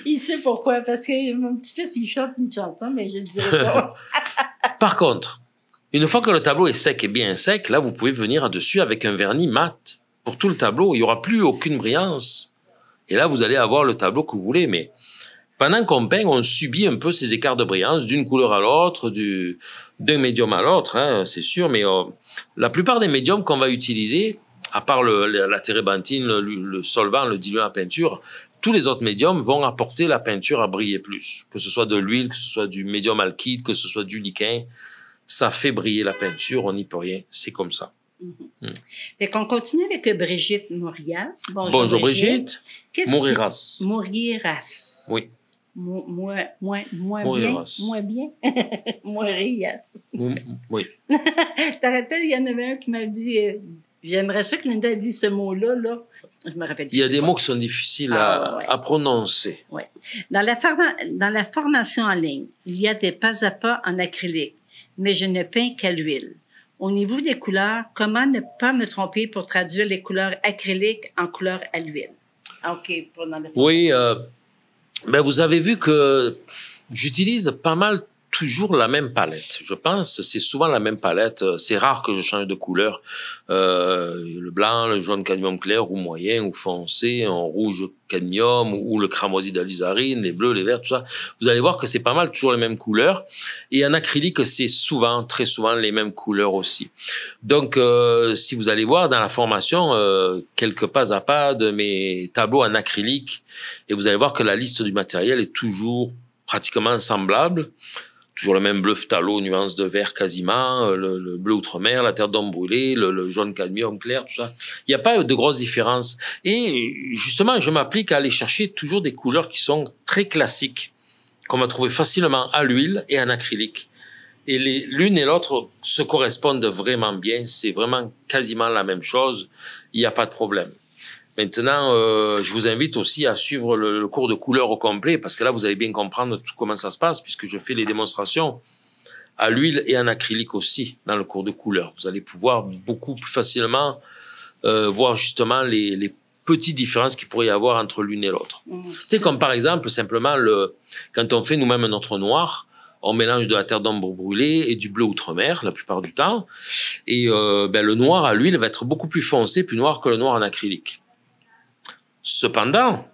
Il sait pourquoi, parce que mon petit-fils, il chante une chanson, hein, mais je ne dirais pas. Par contre, une fois que le tableau est sec et bien sec, là, vous pouvez venir dessus avec un vernis mat. Pour tout le tableau, il n'y aura plus aucune brillance. Et là, vous allez avoir le tableau que vous voulez, mais pendant qu'on peint, on subit un peu ces écarts de brillance d'une couleur à l'autre, du, d'un médium à l'autre, hein, c'est sûr, mais euh, la plupart des médiums qu'on va utiliser, à part la térébenthine, le, le solvant, le diluant à peinture, tous les autres médiums vont apporter la peinture à briller plus. Que ce soit de l'huile, que ce soit du médium alkyde, que ce soit du liquin, ça fait briller la peinture, on n'y peut rien, c'est comme ça. Mm continue avec Brigitte Moria. Bonjour, Brigitte. Brigitte. Mouriras. Oui. Moins, moi, moins bien. Moins bien. oui. tu te rappelles, il y en avait un qui m'a dit, euh, j'aimerais ça que Linda dise ce mot-là, là il y a des mots qui sont difficiles ah, à, prononcer. Dans, la dans la formation en ligne, il y a des pas à pas en acrylique, mais je ne peins qu'à l'huile. Au niveau des couleurs, comment ne pas me tromper pour traduire les couleurs acryliques en couleurs à l'huile? Ah, OK, Oui, euh, ben, vous avez vu que j'utilise pas mal toujours la même palette. Je pense, c'est souvent la même palette. Euh, c'est rare que je change de couleur. Euh, le blanc, le jaune cadmium clair ou moyen ou foncé, en rouge cadmium ou, le cramoisi d'alizarine, les bleus, les verts, tout ça. Vous allez voir que c'est pas mal toujours les mêmes couleurs. Et en acrylique, c'est souvent, très souvent les mêmes couleurs aussi. Donc, euh, si vous allez voir dans la formation, quelques pas à pas de mes tableaux en acrylique, et vous allez voir que la liste du matériel est toujours pratiquement semblable toujours le même bleu phtalo, nuance de vert quasiment, euh, le, bleu outre-mer, la terre d'homme brûlée, le, jaune cadmium clair, tout ça. Il n'y a pas de grosses différences. Et justement, je m'applique à aller chercher toujours des couleurs qui sont très classiques, qu'on va trouver facilement à l'huile et en acrylique. Et l'une et l'autre se correspondent vraiment bien. C'est vraiment quasiment la même chose. Il n'y a pas de problème. Maintenant, euh, je vous invite aussi à suivre le, cours de couleur au complet, parce que là, vous allez bien comprendre tout comment ça se passe, puisque je fais les démonstrations à l'huile et en acrylique aussi dans le cours de couleur. Vous allez pouvoir beaucoup plus facilement euh, voir justement les, les petites différences qu'il pourrait y avoir entre l'une et l'autre. C'est comme par exemple, simplement, le, quand on fait nous-mêmes notre noir, on mélange de la terre d'ombre brûlée et du bleu outre-mer la plupart du temps. Et euh, ben, le noir à l'huile va être beaucoup plus foncé, plus noir que le noir en acrylique. Cependant,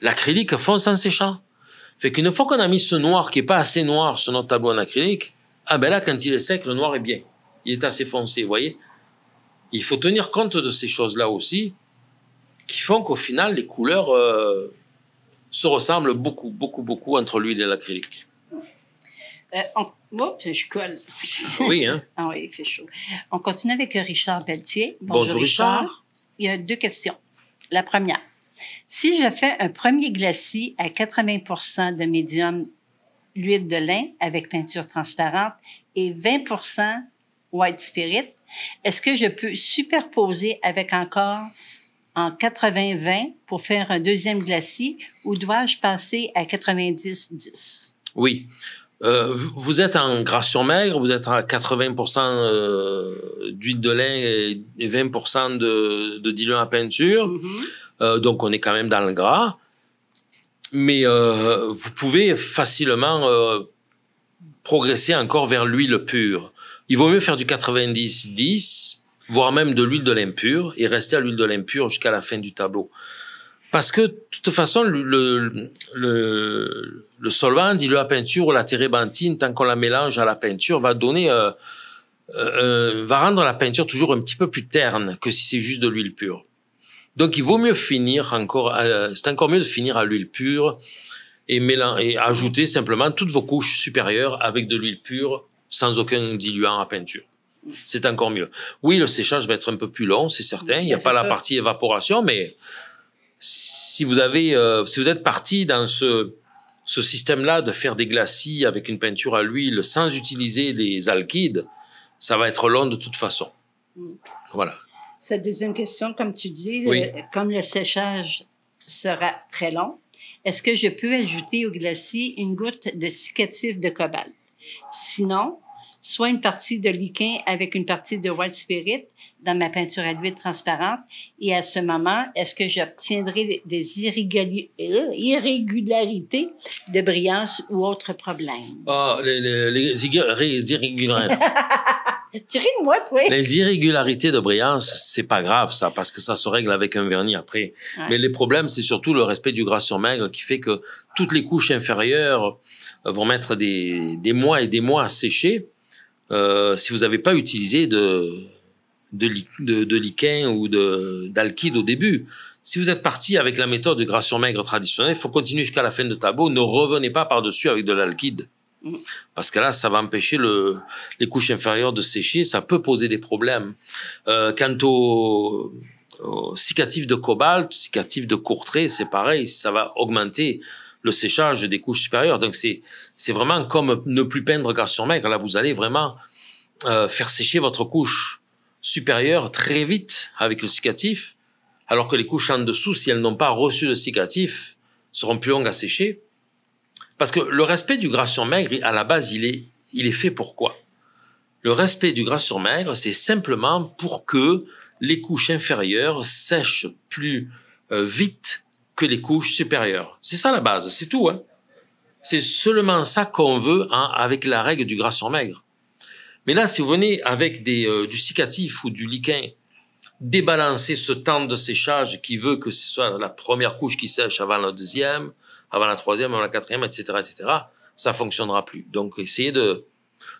l'acrylique fonce en séchant. Fait qu'une fois qu'on a mis ce noir qui est pas assez noir sur notre tableau en acrylique, ah ben là, quand il est sec, le noir est bien. Il est assez foncé, vous voyez Il faut tenir compte de ces choses-là aussi, qui font qu'au final, les couleurs euh, se ressemblent beaucoup, beaucoup, beaucoup entre l'huile et l'acrylique. Euh, je colle. oui, hein? ah oui, il fait chaud. On continue avec Richard Pelletier. Bonjour, Richard. Il y a deux questions. La première, si je fais un premier glacis à 80 de médium l'huile de lin avec peinture transparente et 20 white spirit, est-ce que je peux superposer avec encore en 80-20 pour faire un deuxième glacis ou dois-je passer à 90-10? Oui. Euh, vous êtes en Gras-sur-Maigre, vous êtes à 80% euh, d'huile de lin et 20% de, diluant à peinture. Mhm. Euh, donc, on est quand même dans le gras. Mais vous pouvez facilement progresser encore vers l'huile pure. Il vaut mieux faire du 90-10, voire même de l'huile de lin pure, et rester à l'huile de lin pure jusqu'à la fin du tableau. Parce que, de toute façon, le, le, solvant, dit à peinture ou la térébenthine, tant qu'on la mélange à la peinture, va donner, euh, euh, euh, va rendre la peinture toujours un petit peu plus terne que si c'est juste de l'huile pure. Donc, il vaut mieux finir encore, c'est encore mieux de finir à l'huile pure et, et ajouter simplement toutes vos couches supérieures avec de l'huile pure sans aucun diluant à peinture. C'est encore mieux. Oui, le séchage va être un peu plus long, c'est certain. Il n'y a pas la partie évaporation, mais si vous avez, euh, si vous êtes parti dans ce, système-là de faire des glacis avec une peinture à l'huile sans utiliser des alkydes, ça va être long de toute façon. Mm. Voilà. Cette deuxième question, comme tu dis, euh, comme le séchage sera très long, est-ce que je peux ajouter au glacis une goutte de cicatif de cobalt? Sinon, soit une partie de liquin avec une partie de white spirit dans ma peinture à l'huile transparente. Et à ce moment, est-ce que j'obtiendrai des irrégularités de brillance ou autres problèmes? Ah, les, les, irrégularités. tu ris de moi, toi. Les irrégularités de brillance, c'est pas grave, ça, parce que ça se règle avec un vernis après. Mais les problèmes, c'est surtout le respect du gras sur maigre qui fait que toutes les couches inférieures euh, vont mettre des, mois et des mois à sécher euh, si vous n'avez pas utilisé de, de, de, de ou d'alkyde au début. Si vous êtes parti avec la méthode de Gras-sur-Maigre traditionnelle, il faut continuer jusqu'à la fin de tableau. Ne revenez pas par-dessus avec de l'alkyde mm. Parce que là, ça va empêcher les couches inférieures de sécher. Ça peut poser des problèmes. Euh, quant au, au, de cobalt, cicatif de courtrai, c'est pareil. Ça va augmenter le séchage des couches supérieures. Donc, c'est vraiment comme ne plus peindre Gras-sur-Maigre. Là, vous allez vraiment euh, faire sécher votre couche supérieure très vite avec le cicatif, alors que les couches en dessous, si elles n'ont pas reçu de cicatif, seront plus longues à sécher. Parce que le respect du gras sur maigre, à la base, il est, il est fait pourquoi Le respect du gras sur maigre, c'est simplement pour que les couches inférieures sèchent plus euh, vite que les couches supérieures. C'est ça la base, c'est tout. Hein. c'est seulement ça qu'on veut hein, avec la règle du gras sur maigre. Mais là, si vous venez avec euh, du cicatif ou du liquin, débalancer ce temps de séchage qui veut que ce soit la première couche qui sèche avant la deuxième, avant la troisième, avant la quatrième, etc., etc., ça fonctionnera plus. Donc, essayez de,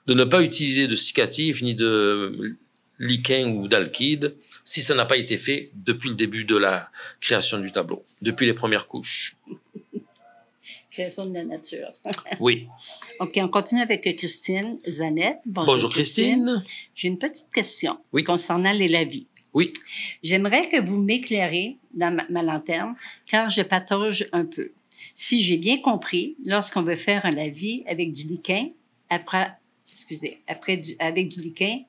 de ne pas utiliser de cicatif ni de liquin ou d'alkyde si ça n'a pas été fait depuis le début de la création du tableau, depuis les premières couches de la nature. oui. OK, on continue avec Christine Zanette. Bonjour, Christine. J'ai une petite question oui. concernant les lavis. Oui. J'aimerais que vous m'éclairiez dans ma, lanterne, car je patauge un peu. Si j'ai bien compris, lorsqu'on veut faire un lavis avec du liquin, après, excusez, après avec du liquin,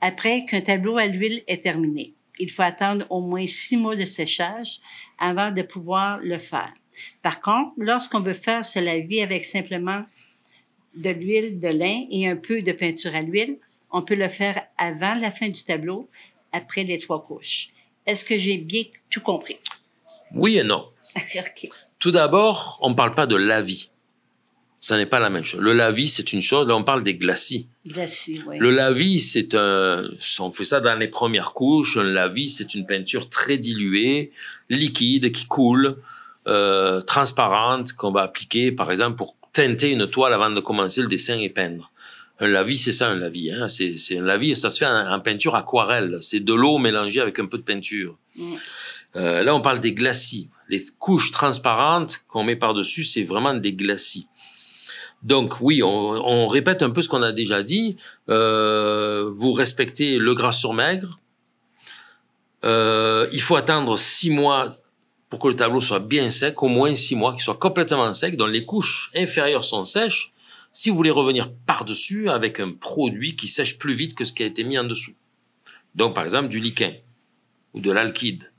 après qu'un tableau à l'huile est terminé, il faut attendre au moins six mois de séchage avant de pouvoir le faire. Par contre, lorsqu'on veut faire ce lavis avec simplement de l'huile de lin et un peu de peinture à l'huile, on peut le faire avant la fin du tableau, après les trois couches. Est-ce que j'ai bien tout compris? Oui et non. Tout d'abord, on ne parle pas de lavis. Ça n'est pas la même chose. Le lavis, c'est une chose. Là, on parle des glacis. Glacis, oui. Le lavis, c'est un. On fait ça dans les premières couches. Un lavis, c'est une peinture très diluée, liquide, qui coule. Euh, transparente qu'on va appliquer, par exemple, pour teinter une toile avant de commencer le dessin et peindre. Un lavis, c'est ça, un lavis. Hein. C'est, un lavis, ça se fait en, peinture aquarelle. C'est de l'eau mélangée avec un peu de peinture. Euh, là, on parle des glacis. Les couches transparentes qu'on met par-dessus, c'est vraiment des glacis. Donc oui, on, répète un peu ce qu'on a déjà dit. Euh, vous respectez le gras sur maigre. il faut attendre six mois pour que le tableau soit bien sec, au moins six mois, qu'il soit complètement sec, dont les couches inférieures sont sèches, si vous voulez revenir par-dessus avec un produit qui sèche plus vite que ce qui a été mis en dessous. Donc, par exemple, du liquin ou de l'alkyde.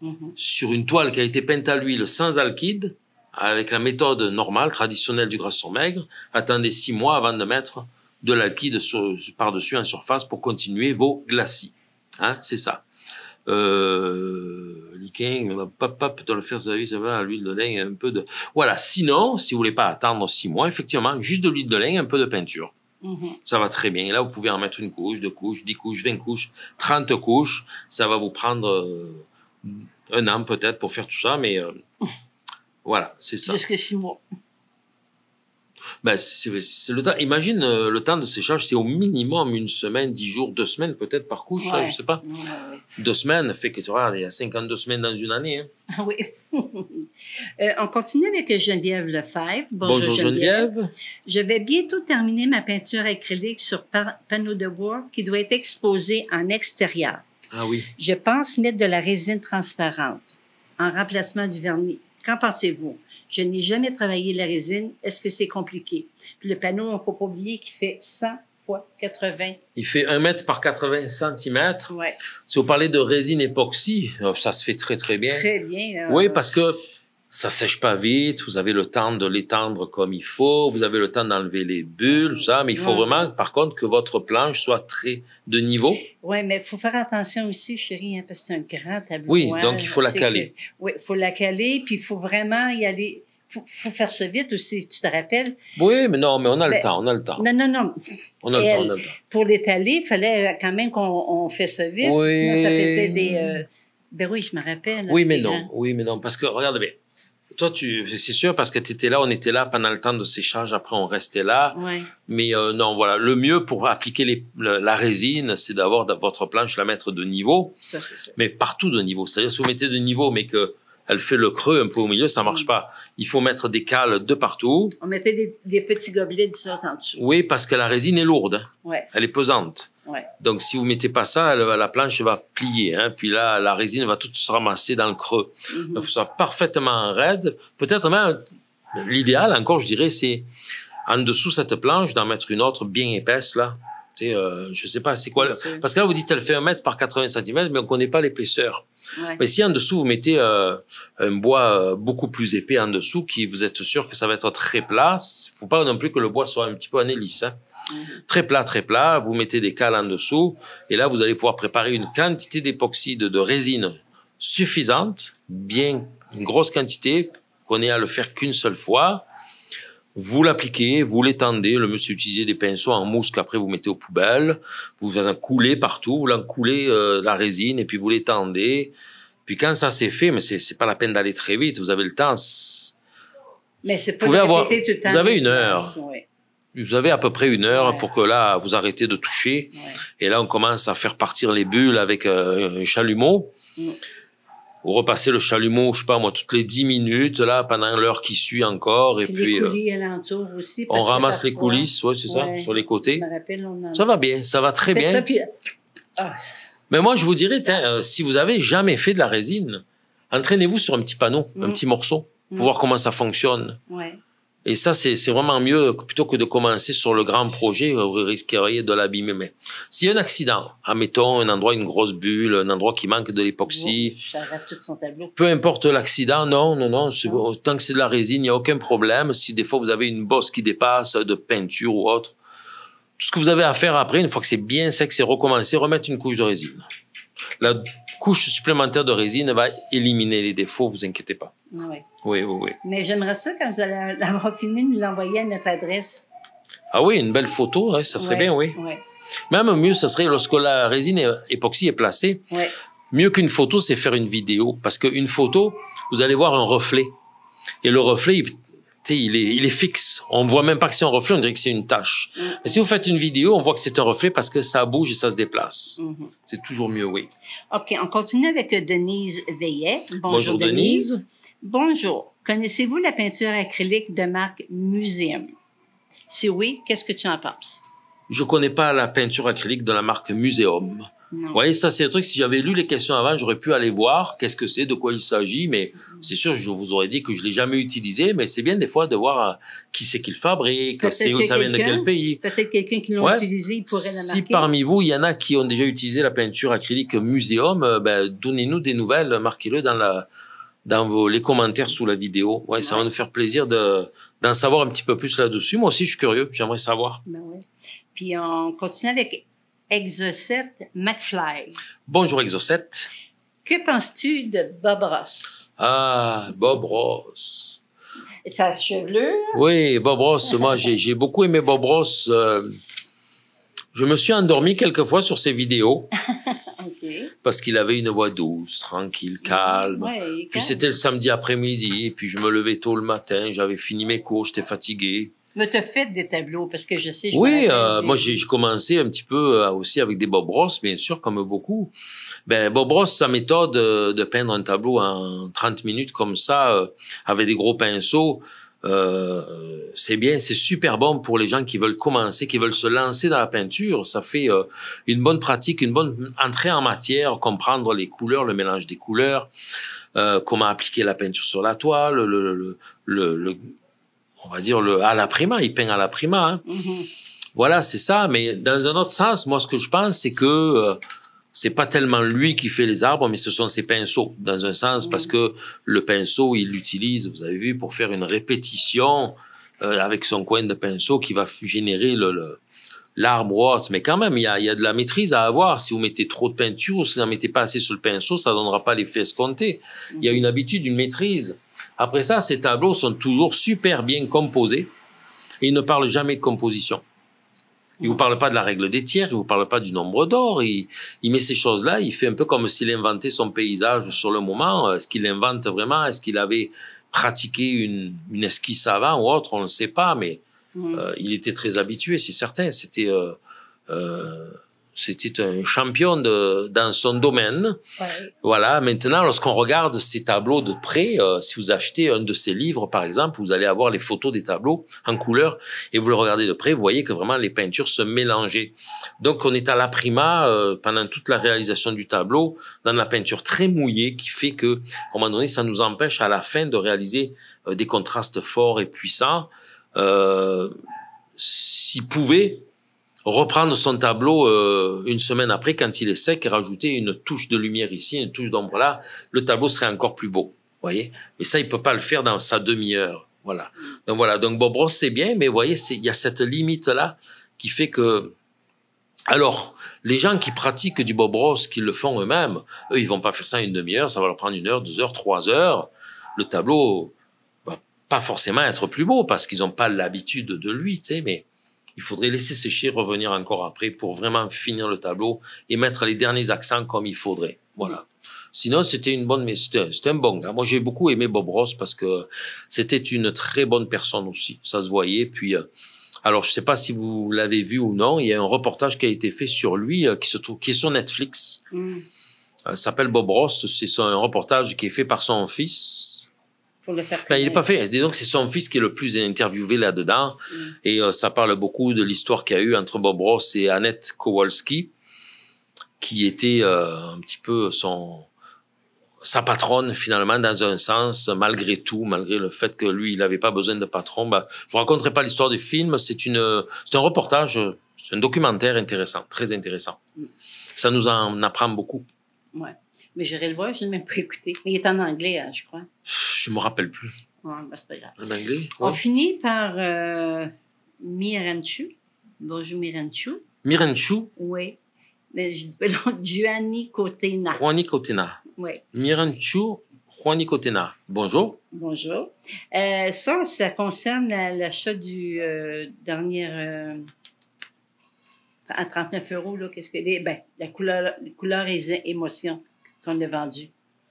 Mhm. Sur une toile qui a été peinte à l'huile sans alkyde, avec la méthode normale, traditionnelle du grasson maigre, attendez six mois avant de mettre de l'alkyde par-dessus en surface pour continuer vos glacis. Hein, C'est ça euh, liquin, peut faire le ça va. l'huile de lin, un peu de... Voilà, sinon, si vous voulez pas attendre six mois, effectivement, juste de l'huile de lin, un peu de peinture. Mm-hmm. Ça va très bien. Et là, vous pouvez en mettre une couche, deux couches, dix couches, vingt couches, trente couches. Ça va vous prendre euh, un an peut-être pour faire tout ça, mais euh, voilà, c'est ça. Jusqu'à six mois. Ben, c'est le temps. Imagine euh, le temps de séchage, c'est au minimum une semaine, dix jours, deux semaines peut-être par couche, je là, je sais pas. Deux semaines, fait que tu regardes, il y a 52 semaines dans une année. Hein. Ah oui. Euh, on continue avec Geneviève Lefebvre. Bonjour, Geneviève. Geneviève. Je vais bientôt terminer ma peinture acrylique sur panneau de bois qui doit être exposé en extérieur. Ah oui. Je pense mettre de la résine transparente en remplacement du vernis. Qu'en pensez-vous? je n'ai jamais travaillé la résine, est-ce que c'est compliqué? Puis le panneau, il ne faut pas oublier qu'il fait 100 fois 80. Il fait 1 mètre par 80 cm. Si vous parlez de résine époxy, euh, ça se fait très, très bien. Très bien. Euh, oui, parce que ça sèche pas vite, vous avez le temps de l'étendre comme il faut, vous avez le temps d'enlever les bulles, ça, mais il faut vraiment, par contre, que votre planche soit très de niveau. Oui, mais il faut faire attention aussi, chérie, hein, parce que c'est un grand tableau. Oui, donc il faut la caler. oui, il faut la caler, puis il faut vraiment y aller faut, faut faire ça vite aussi, tu te rappelles? Oui, mais non, mais on a le ben, temps, on a le temps. Non, non, non. On a, le, temps, on a le temps, Pour l'étaler, il fallait quand même qu'on fait ça vite, oui. sinon ça faisait des... Euh, ben oui, je me rappelle. Hein, oui, mais non, oui, mais non, parce que, regarde bien, toi, tu, c'est sûr, parce que tu étais là, on était là pendant le temps de séchage, après on restait là. Oui. Mais euh, non, voilà, le mieux pour appliquer les, la résine, c'est d'avoir votre planche, la mettre de niveau. Ça, c'est ça. Mais partout de niveau. C'est-à-dire, si vous mettez de niveau, mais que elle fait le creux un peu au milieu, ça marche mm. pas. Il faut mettre des cales de partout. On mettait des, petits gobelets de en Oui, parce que la résine est lourde. Elle est pesante. Ouais. Donc, si vous mettez pas ça, elle, la planche va plier. Hein. Puis là, la résine va toute se ramasser dans le creux. Mm-hmm. il faut que soit parfaitement raide. Peut-être même, l'idéal encore, je dirais, c'est en dessous cette planche d'en mettre une autre bien épaisse là euh, je sais pas, c'est quoi. Le... Parce que là, vous dites, elle fait 1 mètre par 80 cm, mais on connaît pas l'épaisseur. Mais si en dessous, vous mettez euh, un bois euh, beaucoup plus épais en dessous, qui vous êtes sûr que ça va être très plat, faut pas non plus que le bois soit un petit peu en hélice. Hein. Très plat, très plat, vous mettez des cales en dessous, et là, vous allez pouvoir préparer une quantité d'époxyde de résine suffisante, bien, une grosse quantité, qu'on ait à le faire qu'une seule fois, vous l'appliquez, vous l'étendez, le monsieur utilisait des pinceaux en mousse qu'après vous mettez aux poubelles, vous en coulez partout, vous en coulez euh, la résine et puis vous l'étendez. Puis quand ça s'est fait, mais c'est pas la peine d'aller très vite, vous avez le temps. Mais c'est pour vous, tout temps vous avez une heure. Vous avez à peu près une heure pour que là, vous arrêtez de toucher. Et là, on commence à faire partir les bulles avec euh, un chalumeau. Mm repasser le chalumeau, je sais pas moi, toutes les 10 minutes, là, pendant l'heure qui suit encore. Et puis, euh, aussi, on ramasse les coulisses, ouais, c'est ça, sur les côtés. Ça va bien, ça va très bien. Euh, ah. Mais moi, je vous dirais, euh, si vous avez jamais fait de la résine, entraînez-vous sur un petit panneau, un mmh. petit morceau, pour mmh. voir comment ça fonctionne. Ouais. Et ça, c'est vraiment mieux plutôt que de commencer sur le grand projet, euh, vous risqueriez de l'abîmer. Mais s'il y a un accident, admettons un endroit, une grosse bulle, un endroit qui manque de l'époxy, peu importe l'accident, non, non, non, tant que c'est de la résine, il n'y a aucun problème. Si des fois vous avez une bosse qui dépasse euh, de peinture ou autre, tout ce que vous avez à faire après, une fois que c'est bien sec, c'est recommencer, remettre une couche de résine. La couche supplémentaire de résine va éliminer les défauts, vous inquiétez pas. Oui, oui, oui. Mais j'aimerais ça, quand vous allez l'avoir fini, nous l'envoyer à notre adresse. Ah oui, une belle photo, hein, ça serait bien, oui. Même mieux, ça serait lorsque la résine époxy est placée. Mieux qu'une photo, c'est faire une vidéo. Parce qu'une photo, vous allez voir un reflet. Et le reflet, il, il, est, il est, fixe. On ne voit même pas que c'est un reflet, on dirait que c'est une tache. Mm-hmm. Mais si vous faites une vidéo, on voit que c'est un reflet parce que ça bouge et ça se déplace. Mm-hmm. C'est toujours mieux, oui. OK, on continue avec euh, Denise Veillet. Bonjour, Denise. Bonjour, connaissez-vous la peinture acrylique de marque Museum? Si oui, qu'est-ce que tu en penses? Je ne connais pas la peinture acrylique de la marque Museum. Vous voyez, ça, c'est un truc. Si j'avais lu les questions avant, j'aurais pu aller voir qu'est-ce que c'est, de quoi il s'agit. Mais c'est sûr, je vous aurais dit que je l'ai jamais utilisé. Mais c'est bien des fois de voir euh, qui c'est qu'il fabrique, c'est où ça vient de quel pays. Peut-être quelqu'un qui l'a utilisé, pourrait la marquer. Si parmi vous, il y en a qui ont déjà utilisé la peinture acrylique Museum, euh, ben, donnez-nous des nouvelles, marquez-le dans la, dans vos, les commentaires sous la vidéo. Ouais, Ça va nous faire plaisir de, d'en savoir un petit peu plus là-dessus. Moi aussi, je suis curieux, j'aimerais savoir. Ben ouais. Puis on continue avec Exocet McFly. Bonjour Exocet. Que penses-tu de Bob Ross? Ah, Bob Ross. Et ta chevelure? Oui, Bob Ross. moi, j'ai, j'ai beaucoup aimé Bob Ross. Euh, je me suis endormi quelquefois sur ses vidéos. Parce qu'il avait une voix douce, tranquille, calme. puis c'était le samedi après-midi, puis je me levais tôt le matin, j'avais fini mes cours, j'étais fatigué. Mais te fait des tableaux, parce que je sais... Je oui, euh, moi j'ai commencé un petit peu euh, aussi avec des Bob Ross, bien sûr, comme beaucoup. Ben, Bob Ross, sa méthode euh, de peindre un tableau en 30 minutes comme ça, avec des gros pinceaux, euh, c'est bien, c'est super bon pour les gens qui veulent commencer, qui veulent se lancer dans la peinture. Ça fait euh, une bonne pratique, une bonne entrée en matière, comprendre les couleurs, le mélange des couleurs, euh, comment appliquer la peinture sur la toile, le, on va dire le à la prima, il peint à la prima. Hein. Mm-hmm. Voilà, c'est ça. Mais dans un autre sens, moi, ce que je pense, c'est que c'est pas tellement lui qui fait les arbres, mais ce sont ses pinceaux, dans un sens, mhm. parce que le pinceau, il l'utilise, vous avez vu, pour faire une répétition euh, avec son coin de pinceau qui va générer le, l'arbre haute. Mais quand même, il y a, de la maîtrise à avoir. Si vous mettez trop de peinture ou si vous n'en mettez pas assez sur le pinceau, ça donnera pas l'effet escompté. Il y a mhm. une habitude, une maîtrise. Après ça, ces tableaux sont toujours super bien composés Il ils ne parlent jamais de composition. Il vous parle pas de la règle des tiers, il vous parle pas du nombre d'or. Il, il, met ces choses-là, il fait un peu comme s'il inventait son paysage sur le moment. Euh, est-ce qu'il invente vraiment Est-ce qu'il avait pratiqué une, une, esquisse avant ou autre On ne sait pas, mais mmh. euh, il était très habitué, c'est certain. C'était euh, euh, c'était un champion de, dans son domaine. Voilà. Maintenant, lorsqu'on regarde ces tableaux de près, euh, si vous achetez un de ces livres, par exemple, vous allez avoir les photos des tableaux en couleur et vous le regardez de près, vous voyez que vraiment les peintures se mélangeaient. Donc, on est à la prima euh, pendant toute la réalisation du tableau dans la peinture très mouillée qui fait que, à un moment donné, ça nous empêche à la fin de réaliser euh, des contrastes forts et puissants. Euh, s'il pouvait, reprendre son tableau euh, une semaine après quand il est sec et rajouter une touche de lumière ici, une touche d'ombre là, le tableau serait encore plus beau. Voyez, mais ça il peut pas le faire dans sa demi-heure. Voilà. Donc voilà. Donc Bob Ross c'est bien, mais vous voyez, il y a cette limite là qui fait que alors, les gens qui pratiquent du Bob Ross, qui le font eux-mêmes, eux, ils vont pas faire ça une demi-heure, ça va leur prendre une heure, deux heures, trois heures. Le tableau va pas forcément être plus beau parce qu'ils n'ont pas l'habitude de lui, tu sais, mais il faudrait laisser sécher, revenir encore après pour vraiment finir le tableau et mettre les derniers accents comme il faudrait. Voilà. Sinon, c'était une bonne, c'était un bon gars. Moi, j'ai beaucoup aimé Bob Ross parce que c'était une très bonne personne aussi. Ça se voyait. Puis, euh, alors, je sais pas si vous l'avez vu ou non, il y a un reportage qui a été fait sur lui euh, qui se trouve, qui est sur Netflix. Il mm. euh, s'appelle Bob Ross. C'est un reportage qui est fait par son fils ben, il n'est pas fait. Disons que c'est son fils qui est le plus interviewé là-dedans. Mm. Et euh, ça parle beaucoup de l'histoire qu'il y a eu entre Bob Ross et Annette Kowalski, qui était euh, un petit peu son sa patronne finalement dans un sens malgré tout malgré le fait que lui il n'avait pas besoin de patron Je ben, je vous raconterai pas l'histoire du film c'est une c'est un reportage c'est un documentaire intéressant très intéressant mm. ça nous en apprend beaucoup ouais. Mais vais le voir, je n'ai même pas écouté. Mais il est en anglais, hein, je crois. Je me rappelle plus. Ouais, ben, c'est pas grave. En anglais? On finit par euh, Miranchu. Bonjour Miranchu. Miranchu? Oui. Mais je dis pas non, Juani Cotena. Juani Cotena. Oui. Miranchu Juani Cotena. Bonjour. Bonjour. Euh, ça, ça concerne l'achat du euh, dernier. Euh, à 39 euros, là, qu'est-ce que. est? ben, la couleur, couleur et émotion qu'on a vendu.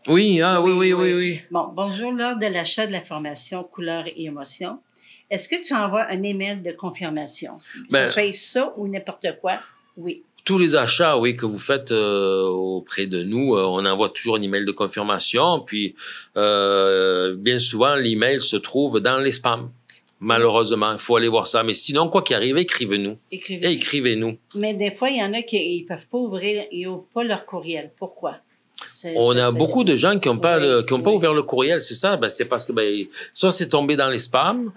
Oui, ah, oui, oui, oui, oui. Bon, bonjour, lors de l'achat de la formation et émotion, est-ce que tu envoies un email de confirmation? Ça ben, fait ça ou n'importe quoi, oui tous les achats oui que vous faites euh, auprès de nous, euh, on envoie toujours un email de confirmation. Puis euh, bien souvent, l'email se trouve dans les spams. Malheureusement, il faut aller voir ça. Mais sinon, quoi qu'il arrive, écrivez-nous. Écrivez-nous. Mais des fois, il y en a qui ne peuvent pas ouvrir, ils n'ouvrent pas leur courriel. Pourquoi? On a beaucoup de gens qui n'ont pas, ont pas ouvert le courriel, c'est ça. Ben, c'est parce que ben, soit c'est tombé dans les spams,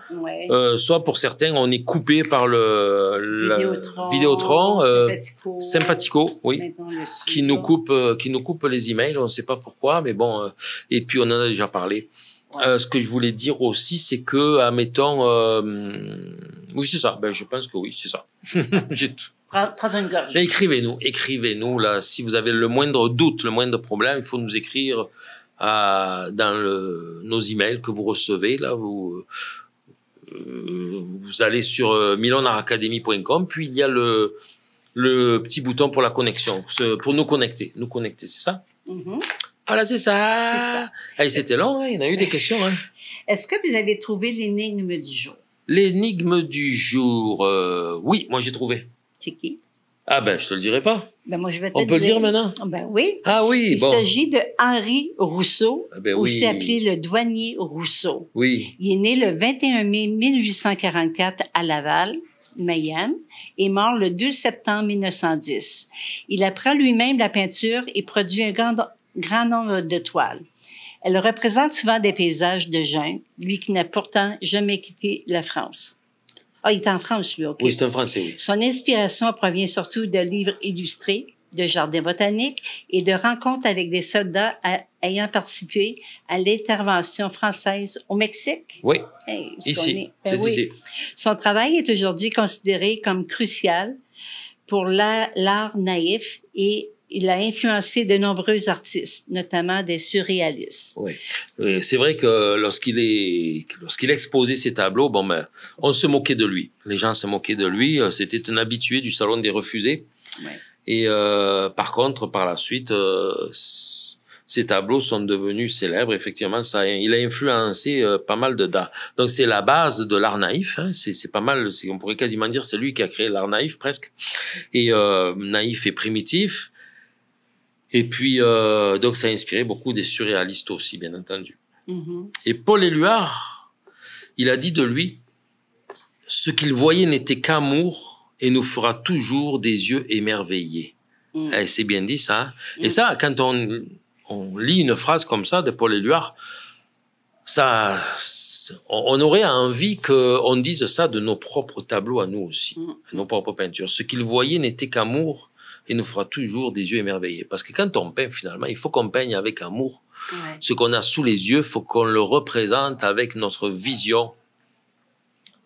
euh, soit pour certains on est coupé par le, Vidéotron, Vidéotron euh, oui, qui nous coupe, euh, qui nous coupe les emails. On ne sait pas pourquoi, mais bon. et puis on en a déjà parlé. ce que je voulais dire aussi, c'est que, admettons, oui, c'est ça. Ben, je pense que oui, c'est ça. J'ai tout. Écrivez-nous, écrivez-nous là. Si vous avez le moindre doute, le moindre problème, il faut nous écrire à, euh, dans le, nos emails que vous recevez là. Vous, euh, vous allez sur euh, milonaracademy.com, puis il y a le, le petit bouton pour la connexion, pour nous connecter. Nous connecter, c'est ça mm-hmm. Voilà, c'est ça. ça. c'était long, hein, il y en a eu des questions. Hein. Est-ce que vous avez trouvé l'énigme du jour L'énigme du jour, oui, moi j'ai trouvé. C'est Ah ben, je te le dirai pas. Ben moi, je vais te On peut le dire maintenant ah, Ben oui. Ah oui, Il s'agit de Henri Rousseau, ah, ben aussi appelé le douanier Rousseau. Oui. Il est né le 21 mai 1844 à Laval. Mayenne, et mort le 2 septembre 1910. Il apprend lui-même la peinture et produit un grand, grand nombre de toiles. Elle représente souvent des paysages de jeunes, lui qui n'a pourtant jamais quitté la France. Ah, il est en France, lui, OK. Oui, c'est un Français, oui. Son inspiration provient surtout de livres illustrés, de jardins botaniques et de rencontres avec des soldats ayant participé à l'intervention française au Mexique. Oui, ici. Ben oui. ici. Son travail est aujourd'hui considéré comme crucial pour l'art naïf et il a influencé de nombreux artistes, notamment des surréalistes. Oui, euh, c'est vrai que lorsqu'il est lorsqu'il exposait ses tableaux, bon ben, on se moquait de lui. Les gens se moquaient de lui. Euh, c'était un habitué du salon des refusés. Et euh, par contre, par la suite, euh, ces tableaux sont devenus célèbres. Effectivement, ça, il a influencé pas mal de d'art. Donc c'est la base de l'art naïf. Hein. C'est pas mal. On pourrait quasiment dire c'est lui qui a créé l'art naïf presque. Et naïf et primitif. Et puis, euh, donc, ça a inspiré beaucoup des surréalistes aussi, bien entendu. Mhm. Et Paul Éluard, il a dit de lui, ce qu'il voyait n'était qu'amour et nous fera toujours des yeux émerveillés. Mm. Eh, c'est bien dit ça. Hein. Et mm. ça, quand on, lit une phrase comme ça de Paul Éluard, ça, on aurait envie qu'on dise ça de nos propres tableaux à nous aussi, mm. nos propres peintures. Ce qu'il voyait n'était qu'amour il nous fera toujours des yeux émerveillés. Parce que quand on peint, finalement, il faut qu'on peigne avec amour. Ce qu'on a sous les yeux, faut qu'on le représente avec notre vision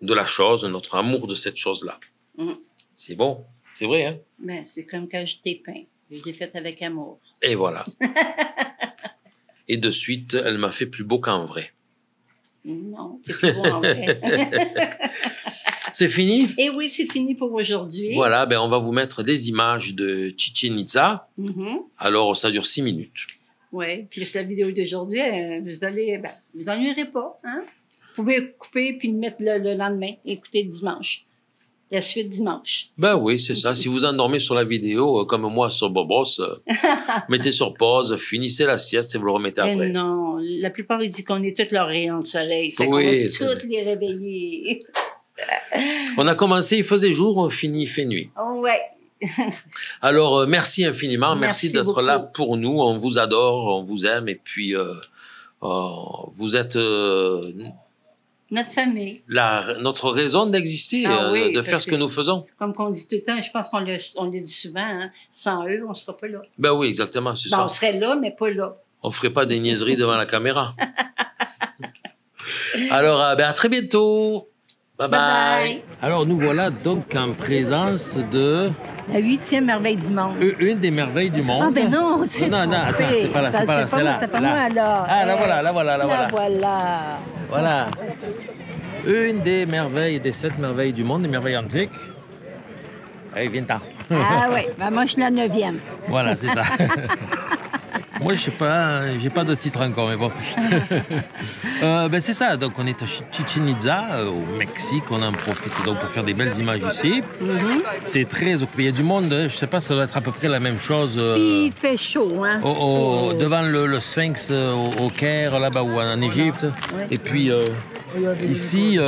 de la chose, notre amour de cette chose-là. Mm. C'est bon, c'est vrai, hein? Ben, c'est comme quand je t'ai peint. Je l'ai fait avec amour. Et voilà. et de suite, elle m'a fait plus beau qu'en vrai. Non, c'est plus beau en vrai. C'est fini Et eh oui, c'est fini pour aujourd'hui. Voilà, ben on va vous mettre des images de Chichen Itza. Mm-hmm. Alors, ça dure six minutes. Oui, puis la vidéo d'aujourd'hui, euh, vous allez, ben, vous ennuierez pas. Hein? Vous pouvez couper puis mettre le, lendemain, Écoutez dimanche. La suite dimanche. Ben oui, c'est ça. Si vous endormez sur la vidéo, euh, comme moi sur Bobos, euh, mettez sur pause, finissez la sieste et vous le remettez Mais non, la plupart, ils disent qu'on est tous leur rayon de soleil. Ça oui, va toutes les réveiller on a commencé, il faisait jour, on finit, il fait nuit. Oh, ouais. Alors, euh, merci infiniment. Merci, d'être là pour nous. On vous adore, on vous aime. Et puis, euh, euh, vous êtes. notre famille. notre raison d'exister, ah de faire ce que, nous faisons. Comme on dit tout le temps, je pense qu'on le, dit souvent, hein, sans eux, on ne serait pas là. Ben oui, exactement, ben, On serait là, mais pas là. On ne ferait pas des niaiseries devant la caméra. Alors, ben, à très bientôt. Bye bye. Alors nous voilà donc en présence de... La huitième merveille du monde. Une des merveilles du monde. Ah ben non, Non, non, non attends, c'est pas là, c'est pas là, c'est là. pas moi, là. Ah, la voilà, la voilà, la voilà. voilà. Voilà. Une des merveilles, des sept merveilles du monde, des merveilles antiques. Allez, eh, viens-t'en. Ah oui, ben, moi je suis la neuvième. Voilà, c'est ça. Moi, je sais pas, j'ai pas de titre encore, mais bon. Euh, ben, c'est ça. Donc, on est à Chichen Itza, euh, au Mexique. On en profite donc pour faire des belles images ici. Mhm. C'est très occupé. Il y a du monde. je hein. Je sais pas, ça doit être à peu près la même chose. Euh, il fait chaud, hein. Devant le, Sphinx au, Caire, là-bas ou en Égypte. Et puis oh, ici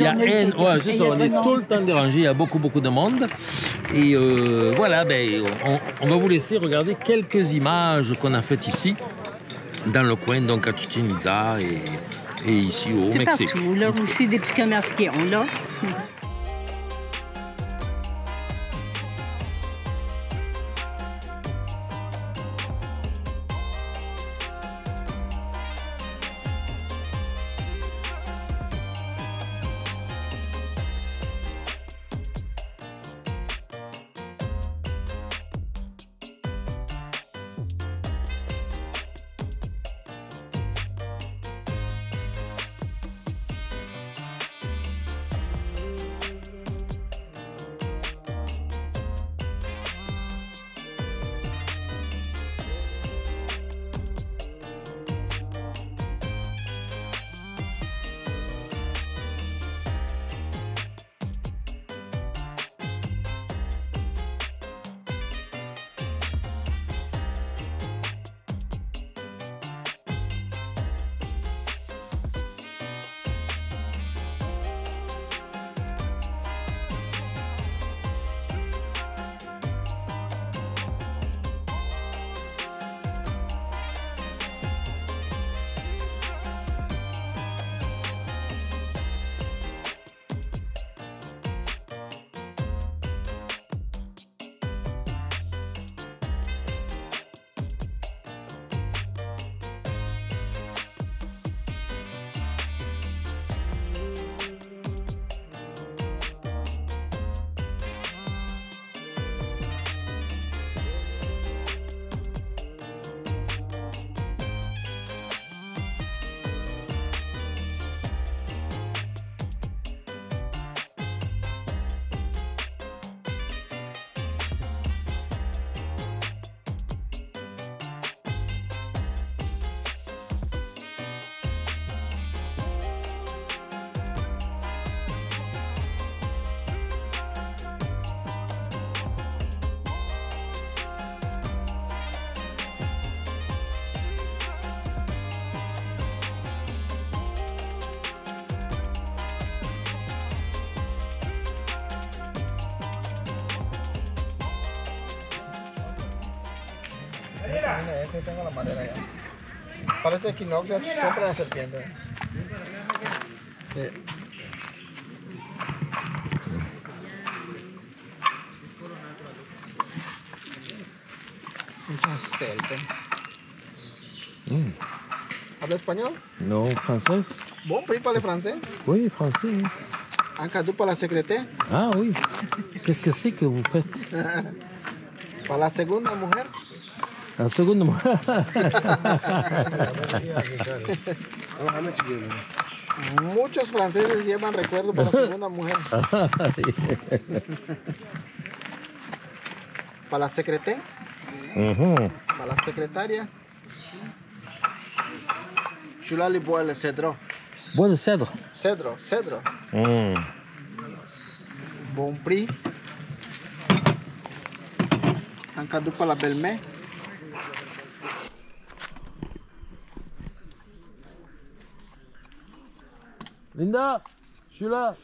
on est tout le temps dérangé, il y a beaucoup, beaucoup de monde. Et euh, voilà, ben, on, va vous laisser regarder quelques images qu'on a faites ici, dans le coin, donc à Chichen et, ici au Mexique. là aussi, des petits qui Este tengo la madera ya. Parece Equinox ya compra la serpiente. Sí. Mm. ¿Habla español? No, francés. Bon, prix parle français? Oui, français. Oui. Un ah, cadeau pour Ah oui. Qu'est-ce que c'est que vous faites? para a segunda mulher. segundo Muchos franceses llevan recuerdo para la segunda mujer. para la secretaria. Para la secretaria. Chulali el cedro. buen cedro. Cedro, cedro. Mm. Bon prix. para la Linda, je suis là.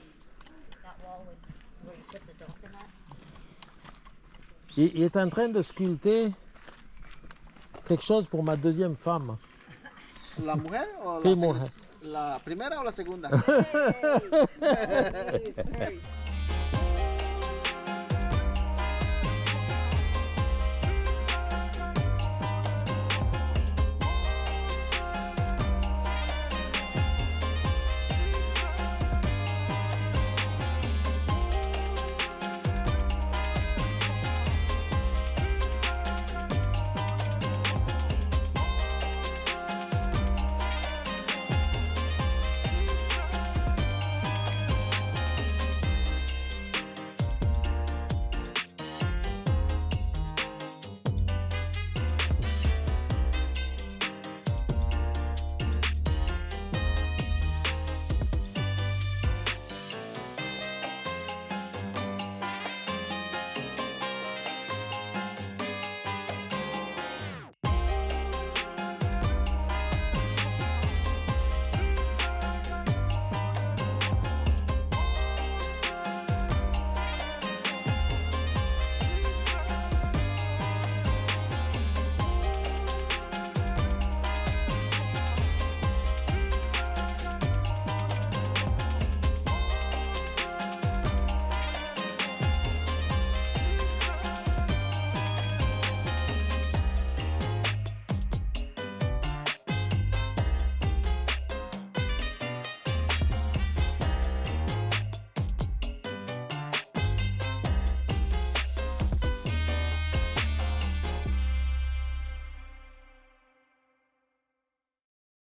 Il, est en train de sculpter quelque chose pour ma deuxième femme. La première ou la, la ou la seconde